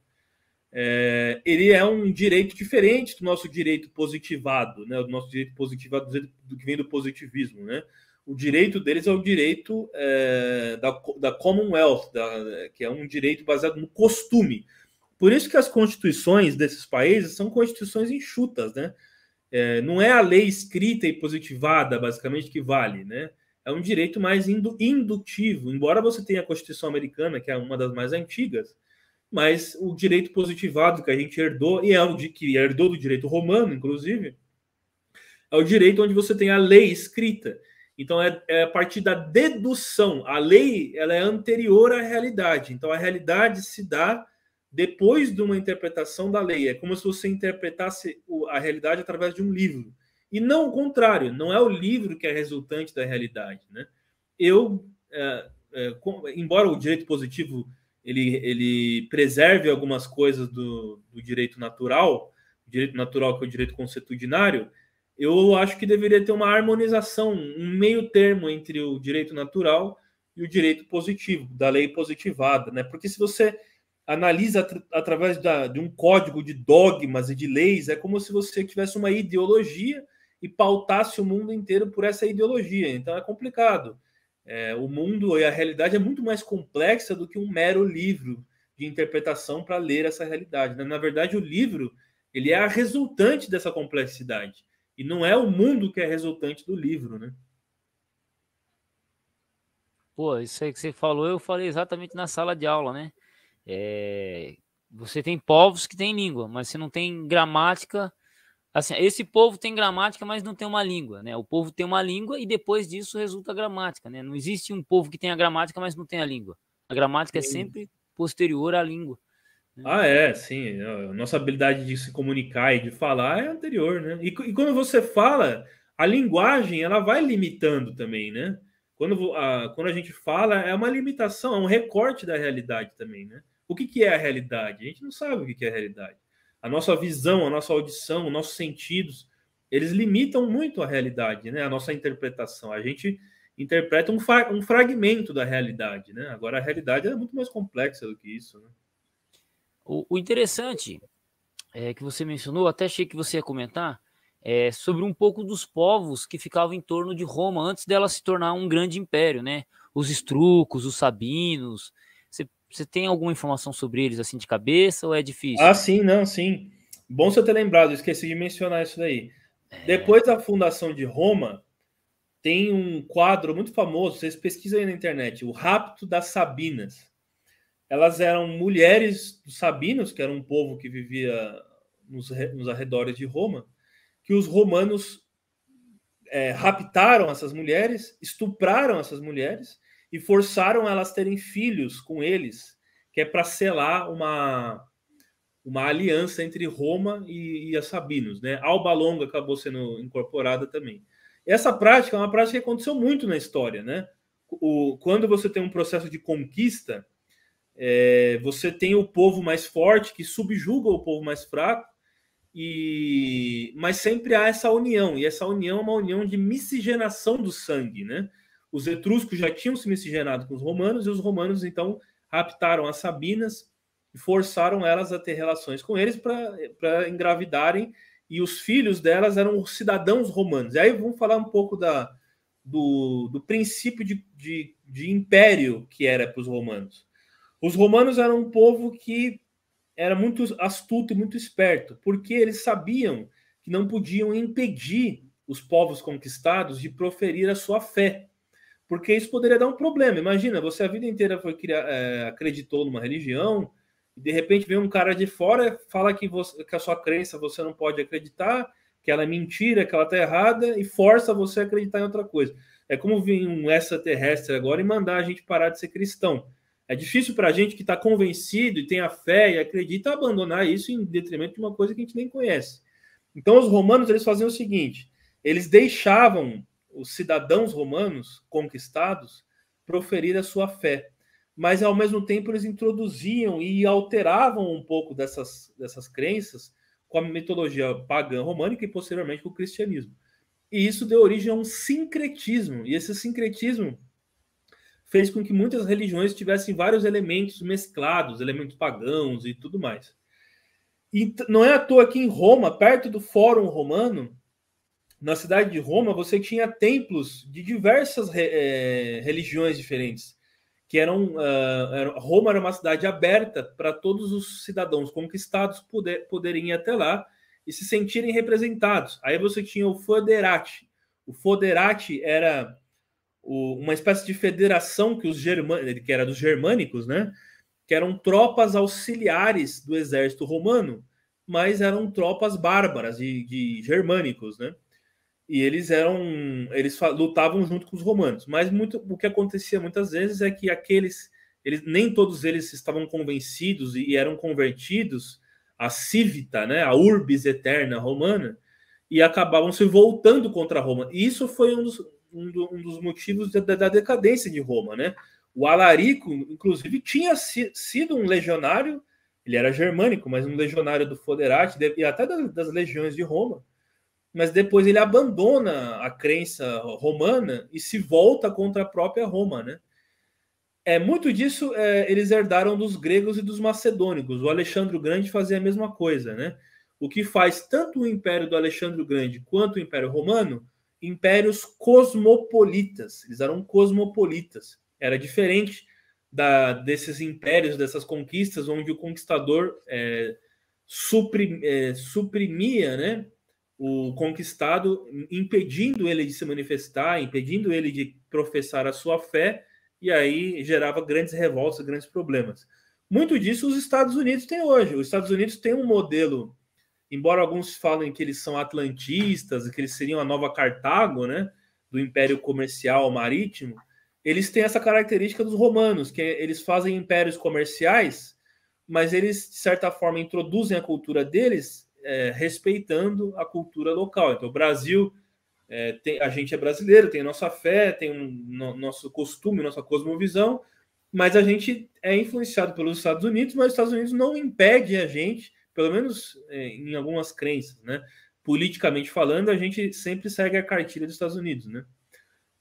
É, ele é um direito diferente do nosso direito positivado, né? Do nosso direito positivado do que vem do positivismo, né? o direito deles é o direito é, da, da Commonwealth, da, que é um direito baseado no costume. Por isso que as constituições desses países são constituições enxutas, né? É, não é a lei escrita e positivada, basicamente, que vale, né? É um direito mais indutivo, embora você tenha a Constituição Americana, que é uma das mais antigas, mas o direito positivado que a gente herdou, e é o de, que herdou do direito romano, inclusive, é o direito onde você tem a lei escrita. Então é, é a partir da dedução. A lei ela é anterior à realidade. Então a realidade se dá depois de uma interpretação da lei. É como se você interpretasse a realidade através de um livro. E não o contrário, não é o livro que é resultante da realidade. Né? Eu, é, é, embora o direito positivo ele, ele preserve algumas coisas do, do direito natural, o direito natural que é o direito consuetudinário, eu acho que deveria ter uma harmonização, um meio termo entre o direito natural e o direito positivo, da lei positivada, né? Porque se você analisa at através da, de um código de dogmas e de leis, é como se você tivesse uma ideologia e pautasse o mundo inteiro por essa ideologia. Então é complicado. É, o mundo e a realidade é muito mais complexa do que um mero livro de interpretação para ler essa realidade. Né? Na verdade, o livro ele é a resultante dessa complexidade. E não é o mundo que é resultante do livro, né? Pô, isso aí que você falou, eu falei exatamente na sala de aula, né? É... Você tem povos que têm língua, mas você não tem gramática. Assim, esse povo tem gramática, mas não tem uma língua, né? O povo tem uma língua e depois disso resulta a gramática, né? Não existe um povo que tenha gramática, mas não tem a língua. A gramática é Sim. é sempre posterior à língua. Ah, é, sim. A nossa habilidade de se comunicar e de falar é anterior, né? E, e quando você fala, a linguagem ela vai limitando também, né? Quando a, quando a gente fala, é uma limitação, é um recorte da realidade também, né? O que, que é a realidade? A gente não sabe o que, que é a realidade. A nossa visão, a nossa audição, os nossos sentidos, eles limitam muito a realidade, né? A nossa interpretação. A gente interpreta um, um fragmento da realidade, né? Agora, a realidade é muito mais complexa do que isso, né? O, o interessante é, que você mencionou, até achei que você ia comentar, é, sobre um pouco dos povos que ficavam em torno de Roma antes dela se tornar um grande império, né? Os estrucos, os sabinos. Você tem alguma informação sobre eles assim de cabeça ou é difícil? Ah, sim, não, sim. Bom você ter lembrado, esqueci de mencionar isso daí. É... Depois da fundação de Roma, tem um quadro muito famoso, vocês pesquisam aí na internet, o Rapto das Sabinas elas eram mulheres dos sabinos, que era um povo que vivia nos, nos arredores de Roma, que os romanos é, raptaram essas mulheres, estupraram essas mulheres e forçaram elas terem filhos com eles, que é para selar uma uma aliança entre Roma e, e, as Sabinos, né? Alba Longa acabou sendo incorporada também. Essa prática é uma prática que aconteceu muito na história, né? O, quando você tem um processo de conquista, é, você tem o povo mais forte que subjuga o povo mais fraco, e mas sempre há essa união, e essa união é uma união de miscigenação do sangue, né? Os etruscos já tinham se miscigenado com os romanos, e os romanos então raptaram as Sabinas e forçaram elas a ter relações com eles para engravidarem, e os filhos delas eram cidadãos romanos. E aí vamos falar um pouco da, do, do princípio de, de, de império que era para os romanos. Os romanos eram um povo que era muito astuto e muito esperto, porque eles sabiam que não podiam impedir os povos conquistados de proferir a sua fé, porque isso poderia dar um problema. Imagina, você a vida inteira foi criar, é, acreditou numa religião, e de repente vem um cara de fora fala que, você, que a sua crença você não pode acreditar, que ela é mentira, que ela está errada, e força você a acreditar em outra coisa. É como vir um extraterrestre agora e mandar a gente parar de ser cristão. É difícil para a gente que está convencido e tem a fé e acredita abandonar isso em detrimento de uma coisa que a gente nem conhece. Então, os romanos eles faziam o seguinte: eles deixavam os cidadãos romanos conquistados proferir a sua fé, mas ao mesmo tempo eles introduziam e alteravam um pouco dessas, dessas crenças com a mitologia pagã românica e posteriormente com o cristianismo. E isso deu origem a um sincretismo, e esse sincretismo fez com que muitas religiões tivessem vários elementos mesclados, elementos pagãos e tudo mais. E não é à toa que em Roma, perto do Fórum Romano, na cidade de Roma, você tinha templos de diversas é, religiões diferentes, que eram uh, Roma era uma cidade aberta para todos os cidadãos conquistados poder, poderem ir até lá e se sentirem representados. Aí você tinha o Foderati. O Foderati era o, uma espécie de federação que os germânicos, né, que era dos germânicos, né? Que eram tropas auxiliares do exército romano, mas eram tropas bárbaras e de germânicos, né? E eles eram, eles lutavam junto com os romanos. Mas muito, o que acontecia muitas vezes é que aqueles, eles, nem todos eles estavam convencidos e, e eram convertidos à civita, né? A urbis eterna romana e acabavam se voltando contra Roma. E isso foi um dos, um, do, um dos motivos da, da, decadência de Roma, né? O Alarico, inclusive, tinha si, sido um legionário, ele era germânico, mas um legionário do Foderati e até das, das legiões de Roma. Mas depois ele abandona a crença romana e se volta contra a própria Roma, né? É, muito disso é, eles herdaram dos gregos e dos macedônicos. O Alexandre o Grande fazia a mesma coisa, né? O que faz tanto o Império do Alexandre o Grande quanto o Império Romano impérios cosmopolitas. Eles eram cosmopolitas. Era diferente da, desses impérios, dessas conquistas, onde o conquistador é, suprim, é, suprimia né, o conquistado, impedindo ele de se manifestar, impedindo ele de professar a sua fé, e aí gerava grandes revoltas, grandes problemas. Muito disso os Estados Unidos têm hoje. Os Estados Unidos têm um modelo embora alguns falem que eles são atlantistas, que eles seriam a nova Cartago, né, do império comercial marítimo, eles têm essa característica dos romanos, que eles fazem impérios comerciais, mas eles, de certa forma, introduzem a cultura deles é, respeitando a cultura local. Então, o Brasil, é, tem, a gente é brasileiro, tem nossa fé, tem um, no, nosso costume, nossa cosmovisão, mas a gente é influenciado pelos Estados Unidos, mas os Estados Unidos não impede a gente pelo menos é, em algumas crenças, né? Politicamente falando, a gente sempre segue a cartilha dos Estados Unidos, né?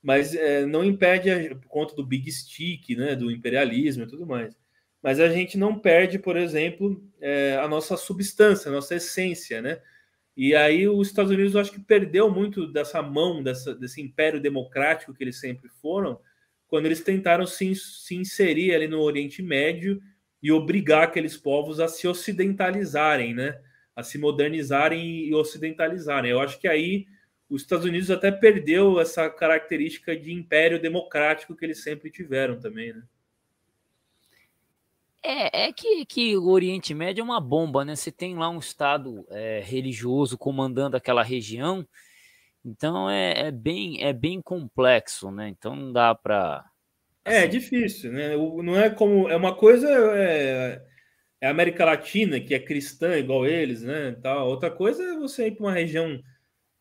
Mas é, não impede, a, por conta do big stick, né? Do imperialismo e tudo mais. Mas a gente não perde, por exemplo, é, a nossa substância, a nossa essência, né? E aí os Estados Unidos, eu acho que perdeu muito dessa mão, dessa, desse império democrático que eles sempre foram, quando eles tentaram se, se inserir ali no Oriente Médio e obrigar aqueles povos a se ocidentalizarem, né? A se modernizarem e ocidentalizarem. Eu acho que aí os Estados Unidos até perdeu essa característica de império democrático que eles sempre tiveram também, né? É, é que, que o Oriente Médio é uma bomba, né? Você tem lá um Estado é, religioso comandando aquela região, então é, é, bem, é bem complexo, né? Então não dá para é assim. difícil, né? Não é como. É uma coisa. É, é América Latina, que é cristã igual eles, né? Tal. Outra coisa é você ir para uma região,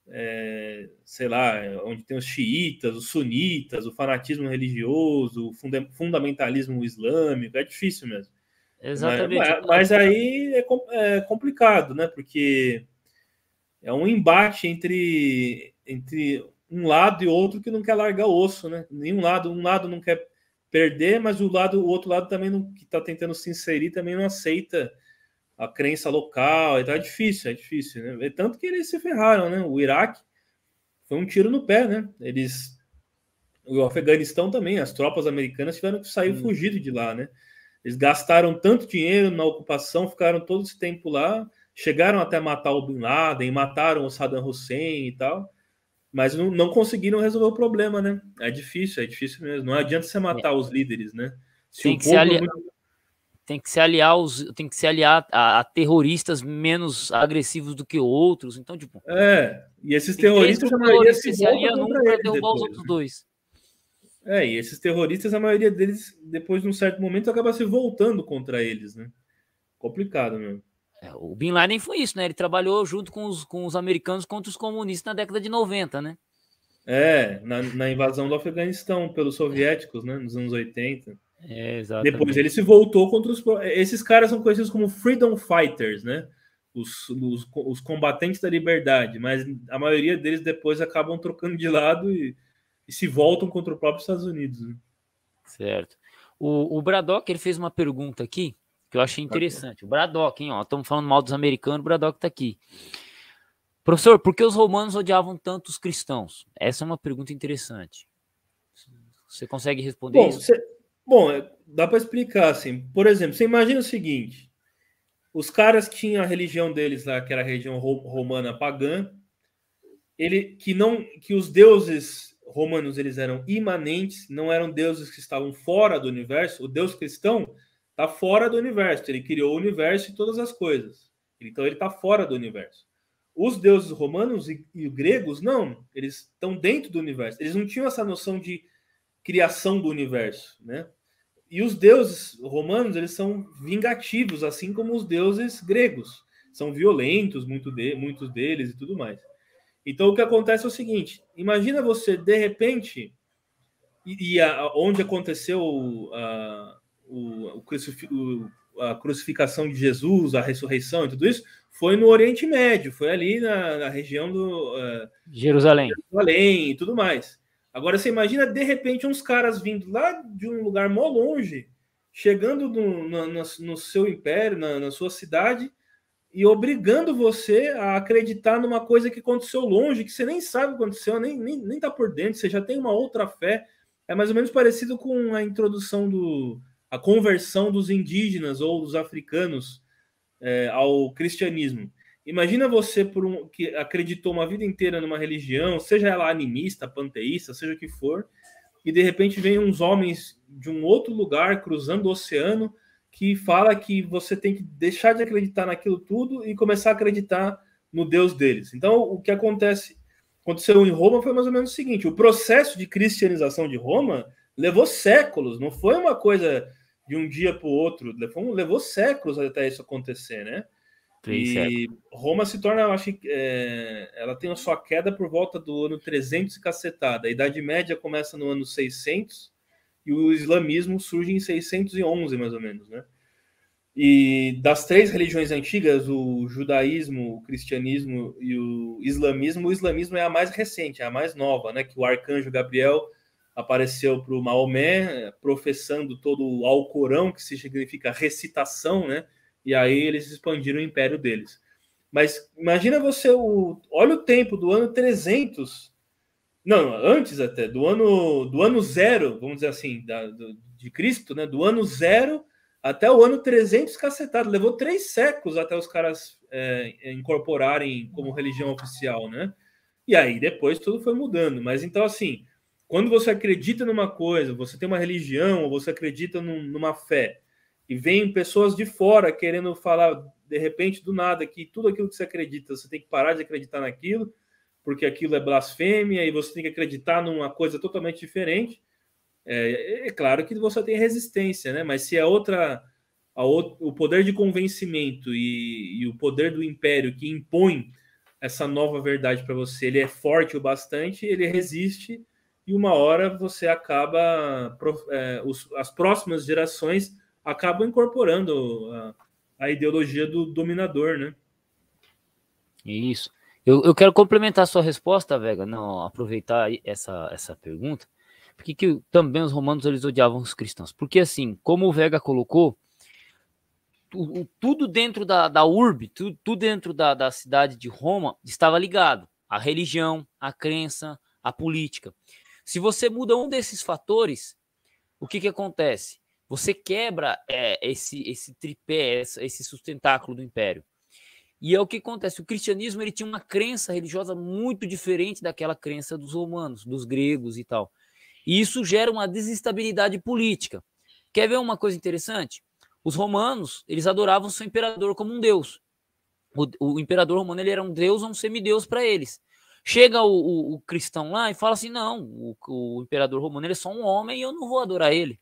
é, sei lá, onde tem os xiitas, os sunitas, o fanatismo religioso, o funda fundamentalismo islâmico. É difícil mesmo. Exatamente. Mas, mas aí é, é complicado, né? Porque é um embate entre, entre um lado e outro que não quer largar o osso, né? Nenhum lado, um lado não quer perder, mas o lado, o outro lado também não, que está tentando se inserir também não aceita a crença local. Então é difícil, é difícil, né? É tanto que eles se ferraram, né? O Iraque foi um tiro no pé, né? Eles o Afeganistão também, as tropas americanas tiveram que sair hum. fugido de lá, né? Eles gastaram tanto dinheiro na ocupação, ficaram todo esse tempo lá, chegaram até matar o Bin Laden, mataram o Saddam Hussein e tal mas não, não, conseguiram resolver o problema, né? É difícil, é difícil mesmo. Não adianta você matar é. os líderes, né? Se tem, que se é ali... tem que se aliar os, tem que se aliar a, a, terroristas menos agressivos do que outros. Então, tipo. É, e esses terroristas, a maioria se, se aliam um para derrubar depois, os outros né? dois. É, e esses terroristas, a maioria deles, depois de um certo momento, acaba se voltando contra eles, né? Complicado mesmo. É, o Bin Laden foi isso, né? Ele trabalhou junto com os, com os americanos contra os comunistas na década de 90, né? É, na, na invasão do Afeganistão pelos soviéticos, né? Nos anos 80. É, exatamente. Depois ele se voltou contra os. Esses caras são conhecidos como Freedom Fighters, né? Os, os, os combatentes da liberdade, mas a maioria deles depois acabam trocando de lado e, e se voltam contra o próprio Estados Unidos. Né? Certo. O, o Braddock ele fez uma pergunta aqui que eu achei é. interessante. O Braddock, hein? Ó, estamos falando mal dos americanos, o Braddock está aqui. Professor, por que os romanos odiavam tanto os cristãos? Essa é uma pergunta interessante. Você consegue responder bom, isso? Cê, bom, é, dá para explicar assim. Por exemplo, você imagina o seguinte: os caras que tinham a religião deles lá, que era a religião romana pagã, ele que não que os deuses romanos eles eram imanentes, não eram deuses que estavam fora do universo. O deus cristão Está fora do universo. Ele criou o universo e todas as coisas. Então ele está fora do universo. Os deuses romanos e, e gregos, não. Eles estão dentro do universo. Eles não tinham essa noção de criação do universo, né? E os deuses romanos, eles são vingativos, assim como os deuses gregos. São violentos, muito de, muitos deles e tudo mais. Então, o que acontece é o seguinte: imagina você, de repente, e, e a, onde aconteceu a, o, o, o, a crucificação de Jesus, a ressurreição e tudo isso, foi no Oriente Médio, foi ali na, na região do uh, Jerusalém. Jerusalém e tudo mais. Agora você imagina de repente uns caras vindo lá de um lugar mó longe, chegando no, no seu império, na, sua cidade, e obrigando você a acreditar numa coisa que aconteceu longe, que você nem sabe o que aconteceu, nem, nem, nem tá por dentro, você já tem uma outra fé. É mais ou menos parecido com a introdução do, a conversão dos indígenas ou dos africanos é, ao cristianismo. Imagina você por um que acreditou uma vida inteira numa religião, seja ela animista, panteísta, seja o que for, e de repente vem uns homens de um outro lugar cruzando o oceano que fala que você tem que deixar de acreditar naquilo tudo e começar a acreditar no Deus deles. Então, o que acontece aconteceu em Roma foi mais ou menos o seguinte: o processo de cristianização de Roma levou séculos, não foi uma coisa de um dia para o outro. Levou, levou séculos até isso acontecer, né? e Roma se torna, eu acho, é, ela tem a sua queda por volta do ano 300 e cacetada. A Idade Média começa no ano 600 e o islamismo surge em 611, mais ou menos, né? E das três religiões antigas, o judaísmo, o cristianismo e o islamismo, o islamismo é a mais recente, é a mais nova, né? Que o arcanjo Gabriel apareceu para o Maomé, professando todo o Alcorão, que significa recitação, né? E aí eles expandiram o império deles. Mas imagina você, o, olha o tempo do ano 300, não, antes até, do ano do ano zero, vamos dizer assim, da, do, de Cristo, né? Do ano zero até o ano 300 cacetado. Levou três séculos até os caras é, é, incorporarem como religião oficial, né? E aí depois tudo foi mudando. Mas então, assim, quando você acredita numa coisa, você tem uma religião, ou você acredita num, numa fé, e vem pessoas de fora querendo falar de repente do nada que tudo aquilo que você acredita, você tem que parar de acreditar naquilo, porque aquilo é blasfêmia e você tem que acreditar numa coisa totalmente diferente. É, é claro que você tem resistência, né? Mas se a é outra, a outro, o poder de convencimento e, e o poder do império que impõe essa nova verdade para você, ele é forte o bastante, ele resiste e uma hora você acaba, é, os, as próximas gerações acabam incorporando a, a, ideologia do dominador, né? Isso. Eu, eu quero complementar a sua resposta, Vega, não, aproveitar essa, essa pergunta, porque que, também os romanos eles odiavam os cristãos. Porque assim, como o Vega colocou, tudo dentro da, da urbe, tudo, tudo dentro da, da cidade de Roma estava ligado. A religião, a crença, a política. Se você muda um desses fatores, o que, que acontece? Você quebra é, esse, esse tripé, esse sustentáculo do império. E é o que acontece. O cristianismo ele tinha uma crença religiosa muito diferente daquela crença dos romanos, dos gregos e tal. E isso gera uma desestabilidade política. Quer ver uma coisa interessante? Os romanos, eles adoravam seu imperador como um deus. O, o imperador romano ele era um deus ou um semideus para eles. Chega o, o, o cristão lá e fala assim: não, o, o, imperador romano ele é só um homem e eu não vou adorar ele.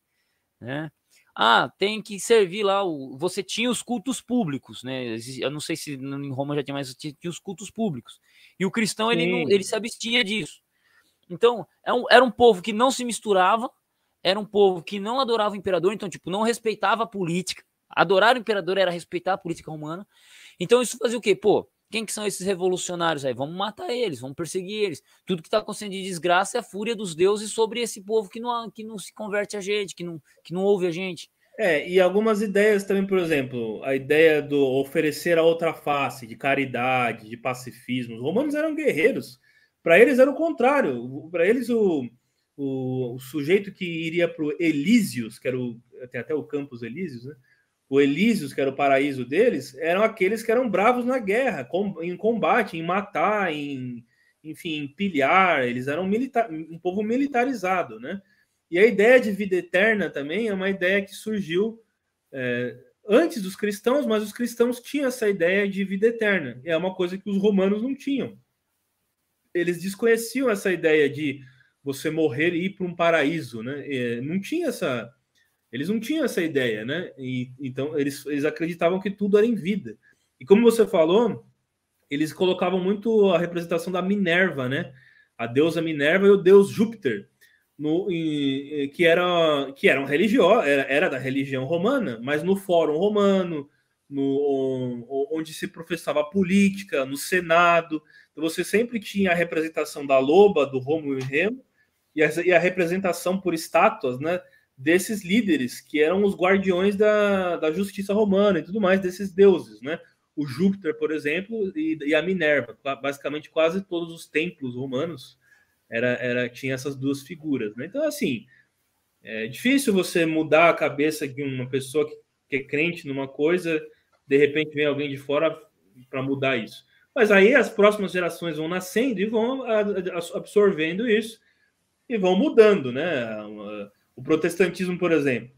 Né? Ah, tem que servir lá. O, você tinha os cultos públicos, né? Eu não sei se em Roma já tinha mais, tinha, tinha os cultos públicos. E o cristão ele, não, ele se abstinha disso. Então, era é um, era um povo que não se misturava, era um povo que não adorava o imperador, então, tipo, não respeitava a política. Adorar o imperador era respeitar a política romana. Então, isso fazia o quê? Pô, quem que são esses revolucionários aí? Vamos matar eles, vamos perseguir eles. Tudo que está acontecendo de desgraça é a fúria dos deuses sobre esse povo que não, que não se converte a gente, que não, que não ouve a gente. É, e algumas ideias também, por exemplo, a ideia do oferecer a outra face, de caridade, de pacifismo. Os romanos eram guerreiros. Para eles era o contrário. Para eles, o, o, o, sujeito que iria para o Elísios, que era o, tem até o Campos Elísios, né? o Elísios, que era o paraíso deles, eram aqueles que eram bravos na guerra, com, em combate, em matar, em enfim, em pilhar, eles eram milita um povo militarizado, né? E a ideia de vida eterna também é uma ideia que surgiu é, antes dos cristãos, mas os cristãos tinham essa ideia de vida eterna. É uma coisa que os romanos não tinham. Eles desconheciam essa ideia de você morrer e ir para um paraíso, né? É, não tinha essa, eles não tinham essa ideia, né? E, então, eles, eles acreditavam que tudo era em vida. E como você falou, eles colocavam muito a representação da Minerva, né? A deusa Minerva e o deus Júpiter, no, em, eh, que era que eram religiosos, era, era, da religião romana, mas no Fórum Romano, no, onde se professava política, no Senado. Então você sempre tinha a representação da loba, do Rômulo e Remo, e a, e a representação por estátuas, né? desses líderes que eram os guardiões da, da justiça romana e tudo mais, desses deuses, né? O Júpiter, por exemplo, e, e a Minerva. Basicamente, quase todos os templos romanos era, era tinha essas duas figuras, né? Então, assim, é difícil você mudar a cabeça de uma pessoa que, que é crente numa coisa, de repente vem alguém de fora para mudar isso. Mas aí as próximas gerações vão nascendo e vão absorvendo isso e vão mudando, né? Uma, o protestantismo, por exemplo,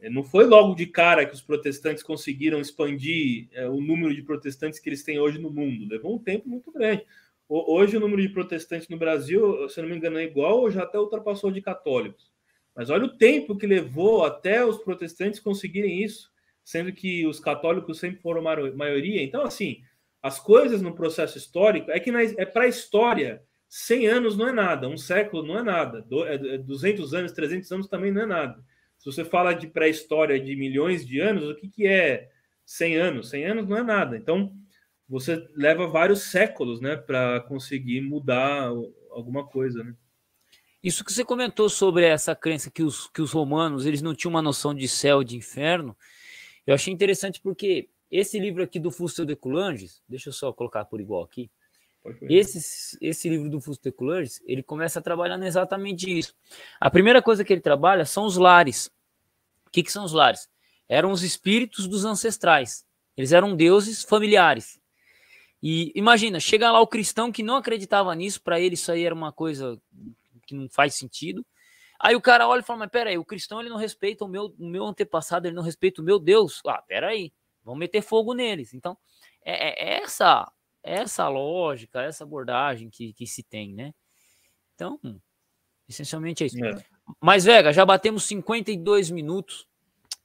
eh, não foi logo de cara que os protestantes conseguiram expandir é, o número de protestantes que eles têm hoje no mundo. Levou um tempo muito grande. Hoje o número de protestantes no Brasil, se não me engano, é igual ou já até ultrapassou de católicos. Mas olha o tempo que levou até os protestantes conseguirem isso, sendo que os católicos sempre foram maioria. Então, assim, as coisas no processo histórico é que na, é para a história 100 anos não é nada, um século não é nada, 200 é, é anos, 300 anos também não é nada. Se você fala de pré-história de milhões de anos, o que, que é 100 anos? 100 anos não é nada. Então, você leva vários séculos né, para conseguir mudar alguma coisa. Né? Isso que você comentou sobre essa crença que os, que os romanos eles não tinham uma noção de céu e de inferno, eu achei interessante porque esse livro aqui do Fusto de Coulanges, deixa eu só colocar por igual aqui, esse, esse livro do Fusto ele começa trabalhando exatamente isso. A primeira coisa que ele trabalha são os lares. O que, que são os lares? Eram os espíritos dos ancestrais. Eles eram deuses familiares. E imagina, chega lá o cristão que não acreditava nisso, para ele isso aí era uma coisa que não faz sentido. Aí o cara olha e fala, mas peraí, o cristão ele não respeita o meu, o meu antepassado, ele não respeita o meu Deus. Ah, peraí, vão meter fogo neles. Então, é, é, é essa essa lógica, essa abordagem que, que se tem, né? Então, essencialmente é isso. É. Mas, Vega, já batemos 52 minutos.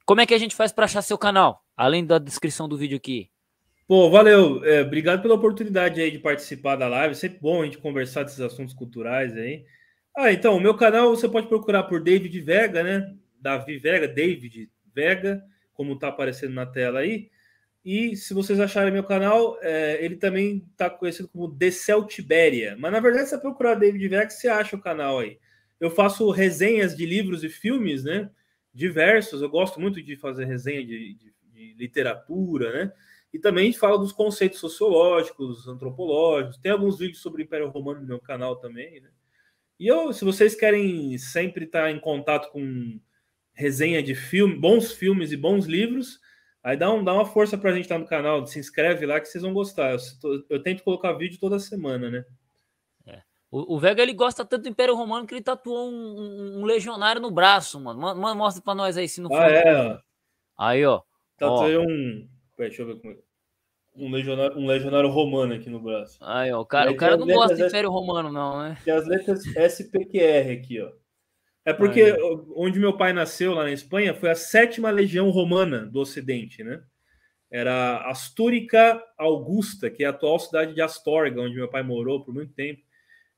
Como é que a gente faz para achar seu canal? Além da descrição do vídeo aqui. Pô, valeu. É, obrigado pela oportunidade aí de participar da live. Sempre bom a gente conversar desses assuntos culturais aí. Ah, então, o meu canal você pode procurar por David Vega, né? Davi Vega, David Vega, como tá aparecendo na tela aí. E se vocês acharem meu canal, é, ele também está conhecido como The Celtibéria. Mas na verdade, se você procurar David Vex, você acha o canal aí. Eu faço resenhas de livros e filmes, né? Diversos. Eu gosto muito de fazer resenha de, de, de literatura, né? E também falo dos conceitos sociológicos, antropológicos. Tem alguns vídeos sobre o Império Romano no meu canal também, né? E eu, se vocês querem sempre estar em contato com resenha de filme, bons filmes e bons livros, Aí dá, um, dá uma força pra gente estar tá no canal, se inscreve lá que vocês vão gostar. Eu, eu tento colocar vídeo toda semana, né? É. O, o, Vega ele gosta tanto do Império Romano que ele tatuou um, um, um legionário no braço, mano. mano. Mostra pra nós aí se não for. Ah, é, Aí, ó. Tatuei um. Pera, deixa eu ver como é. um legionário, um legionário romano aqui no braço. Aí, ó, o cara, o cara não gosta do é Império S... Romano, não, né? Tem as letras SPQR aqui, ó. É porque onde meu pai nasceu, lá na Espanha, foi a sétima legião romana do Ocidente, né? Era Astúrica Augusta, que é a atual cidade de Astorga, onde meu pai morou por muito tempo.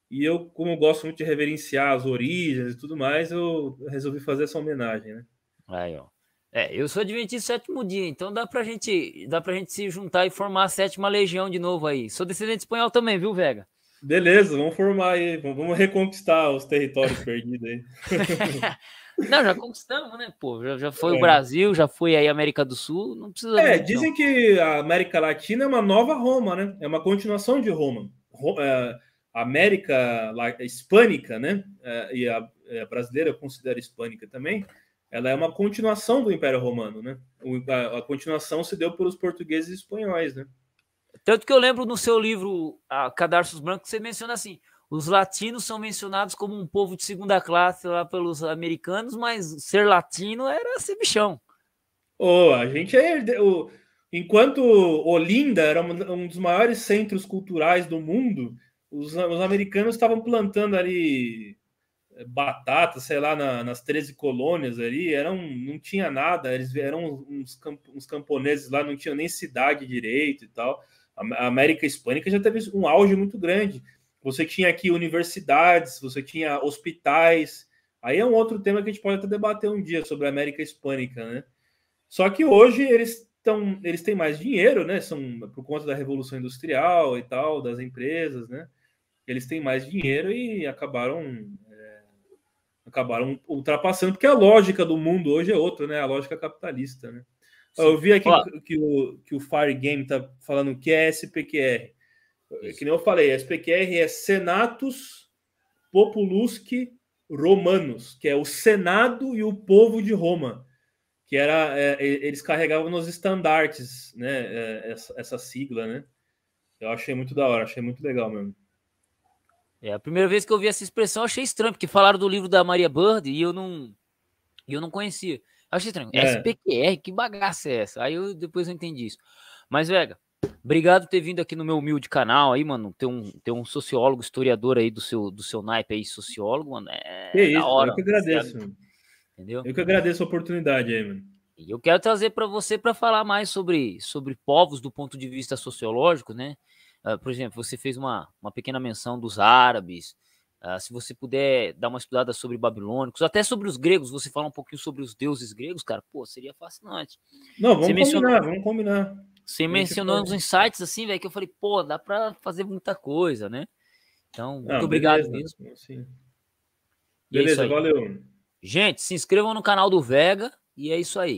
E eu, como eu gosto muito de reverenciar as origens e tudo mais, eu resolvi fazer essa homenagem, né? Aí, ó. É, eu sou adventista sétimo dia, então dá pra gente, dá pra gente se juntar e formar a sétima legião de novo aí. Sou descendente espanhol também, viu, Vega? Beleza, vamos formar aí, vamos reconquistar os territórios perdidos aí. Não, já conquistamos, né? Pô, já, já foi é. o Brasil, já foi aí a América do Sul, não precisa. É, dizem não. que a América Latina é uma nova Roma, né? É uma continuação de Roma. Roma é, a América a hispânica, né? É, e a, é, a brasileira considera hispânica também. Ela é uma continuação do Império Romano, né? O, a, a continuação se deu pelos portugueses e espanhóis, né? Tanto que eu lembro no seu livro a Cadarços Brancos, você menciona assim: os latinos são mencionados como um povo de segunda classe lá pelos americanos, mas ser latino era ser bichão. Oh, a gente é. O, enquanto Olinda era um dos maiores centros culturais do mundo, os, os americanos estavam plantando ali eh, batata, sei lá, na, nas 13 colônias ali, eram, não tinha nada, eles eram uns, uns, camponeses lá, não tinha nem cidade direito e tal. A América Hispânica já teve um auge muito grande. Você tinha aqui universidades, você tinha hospitais. Aí é um outro tema que a gente pode até debater um dia sobre a América Hispânica, né? Só que hoje eles estão, eles têm mais dinheiro, né? São por conta da revolução industrial e tal, das empresas, né? Eles têm mais dinheiro e acabaram é, acabaram ultrapassando porque a lógica do mundo hoje é outra, né? A lógica capitalista, né? Eu vi aqui que, o, que o Fire Game tá falando que é SPQR. É Isso. Que nem eu falei, SPQR é Senatus Populusque Romanos, que é o Senado e o povo de Roma, que era é, eles carregavam nos estandartes, né? É, essa, essa, sigla, né? Eu achei muito da hora, achei muito legal mesmo. É a primeira vez que eu vi essa expressão, achei estranho porque falaram do livro da Maria Bird e eu não, eu não conhecia. Eu achei estranho. É. SPQR, que bagaça é essa? Aí eu depois eu entendi isso. Mas, Vega, obrigado por ter vindo aqui no meu humilde canal aí, mano. Tem um, um sociólogo, historiador aí do seu, do seu naipe aí, sociólogo, mano. É, é isso, hora, eu que agradeço, mano. Entendeu? Eu que agradeço a oportunidade aí, mano. E eu quero trazer para você para falar mais sobre, sobre povos do ponto de vista sociológico, né? Uh, por exemplo, você fez uma, uma pequena menção dos árabes, ah, se você puder dar uma estudada sobre babilônicos, até sobre os gregos, você falar um pouquinho sobre os deuses gregos, cara, pô, seria fascinante. Não, vamos você combinar, vamos combinar. Você mencionou uns insights assim, velho, que eu falei, pô, dá para fazer muita coisa, né? Então, muito ah, obrigado beleza, mesmo. É beleza, é valeu. Gente, se inscrevam no canal do Vega e é isso aí.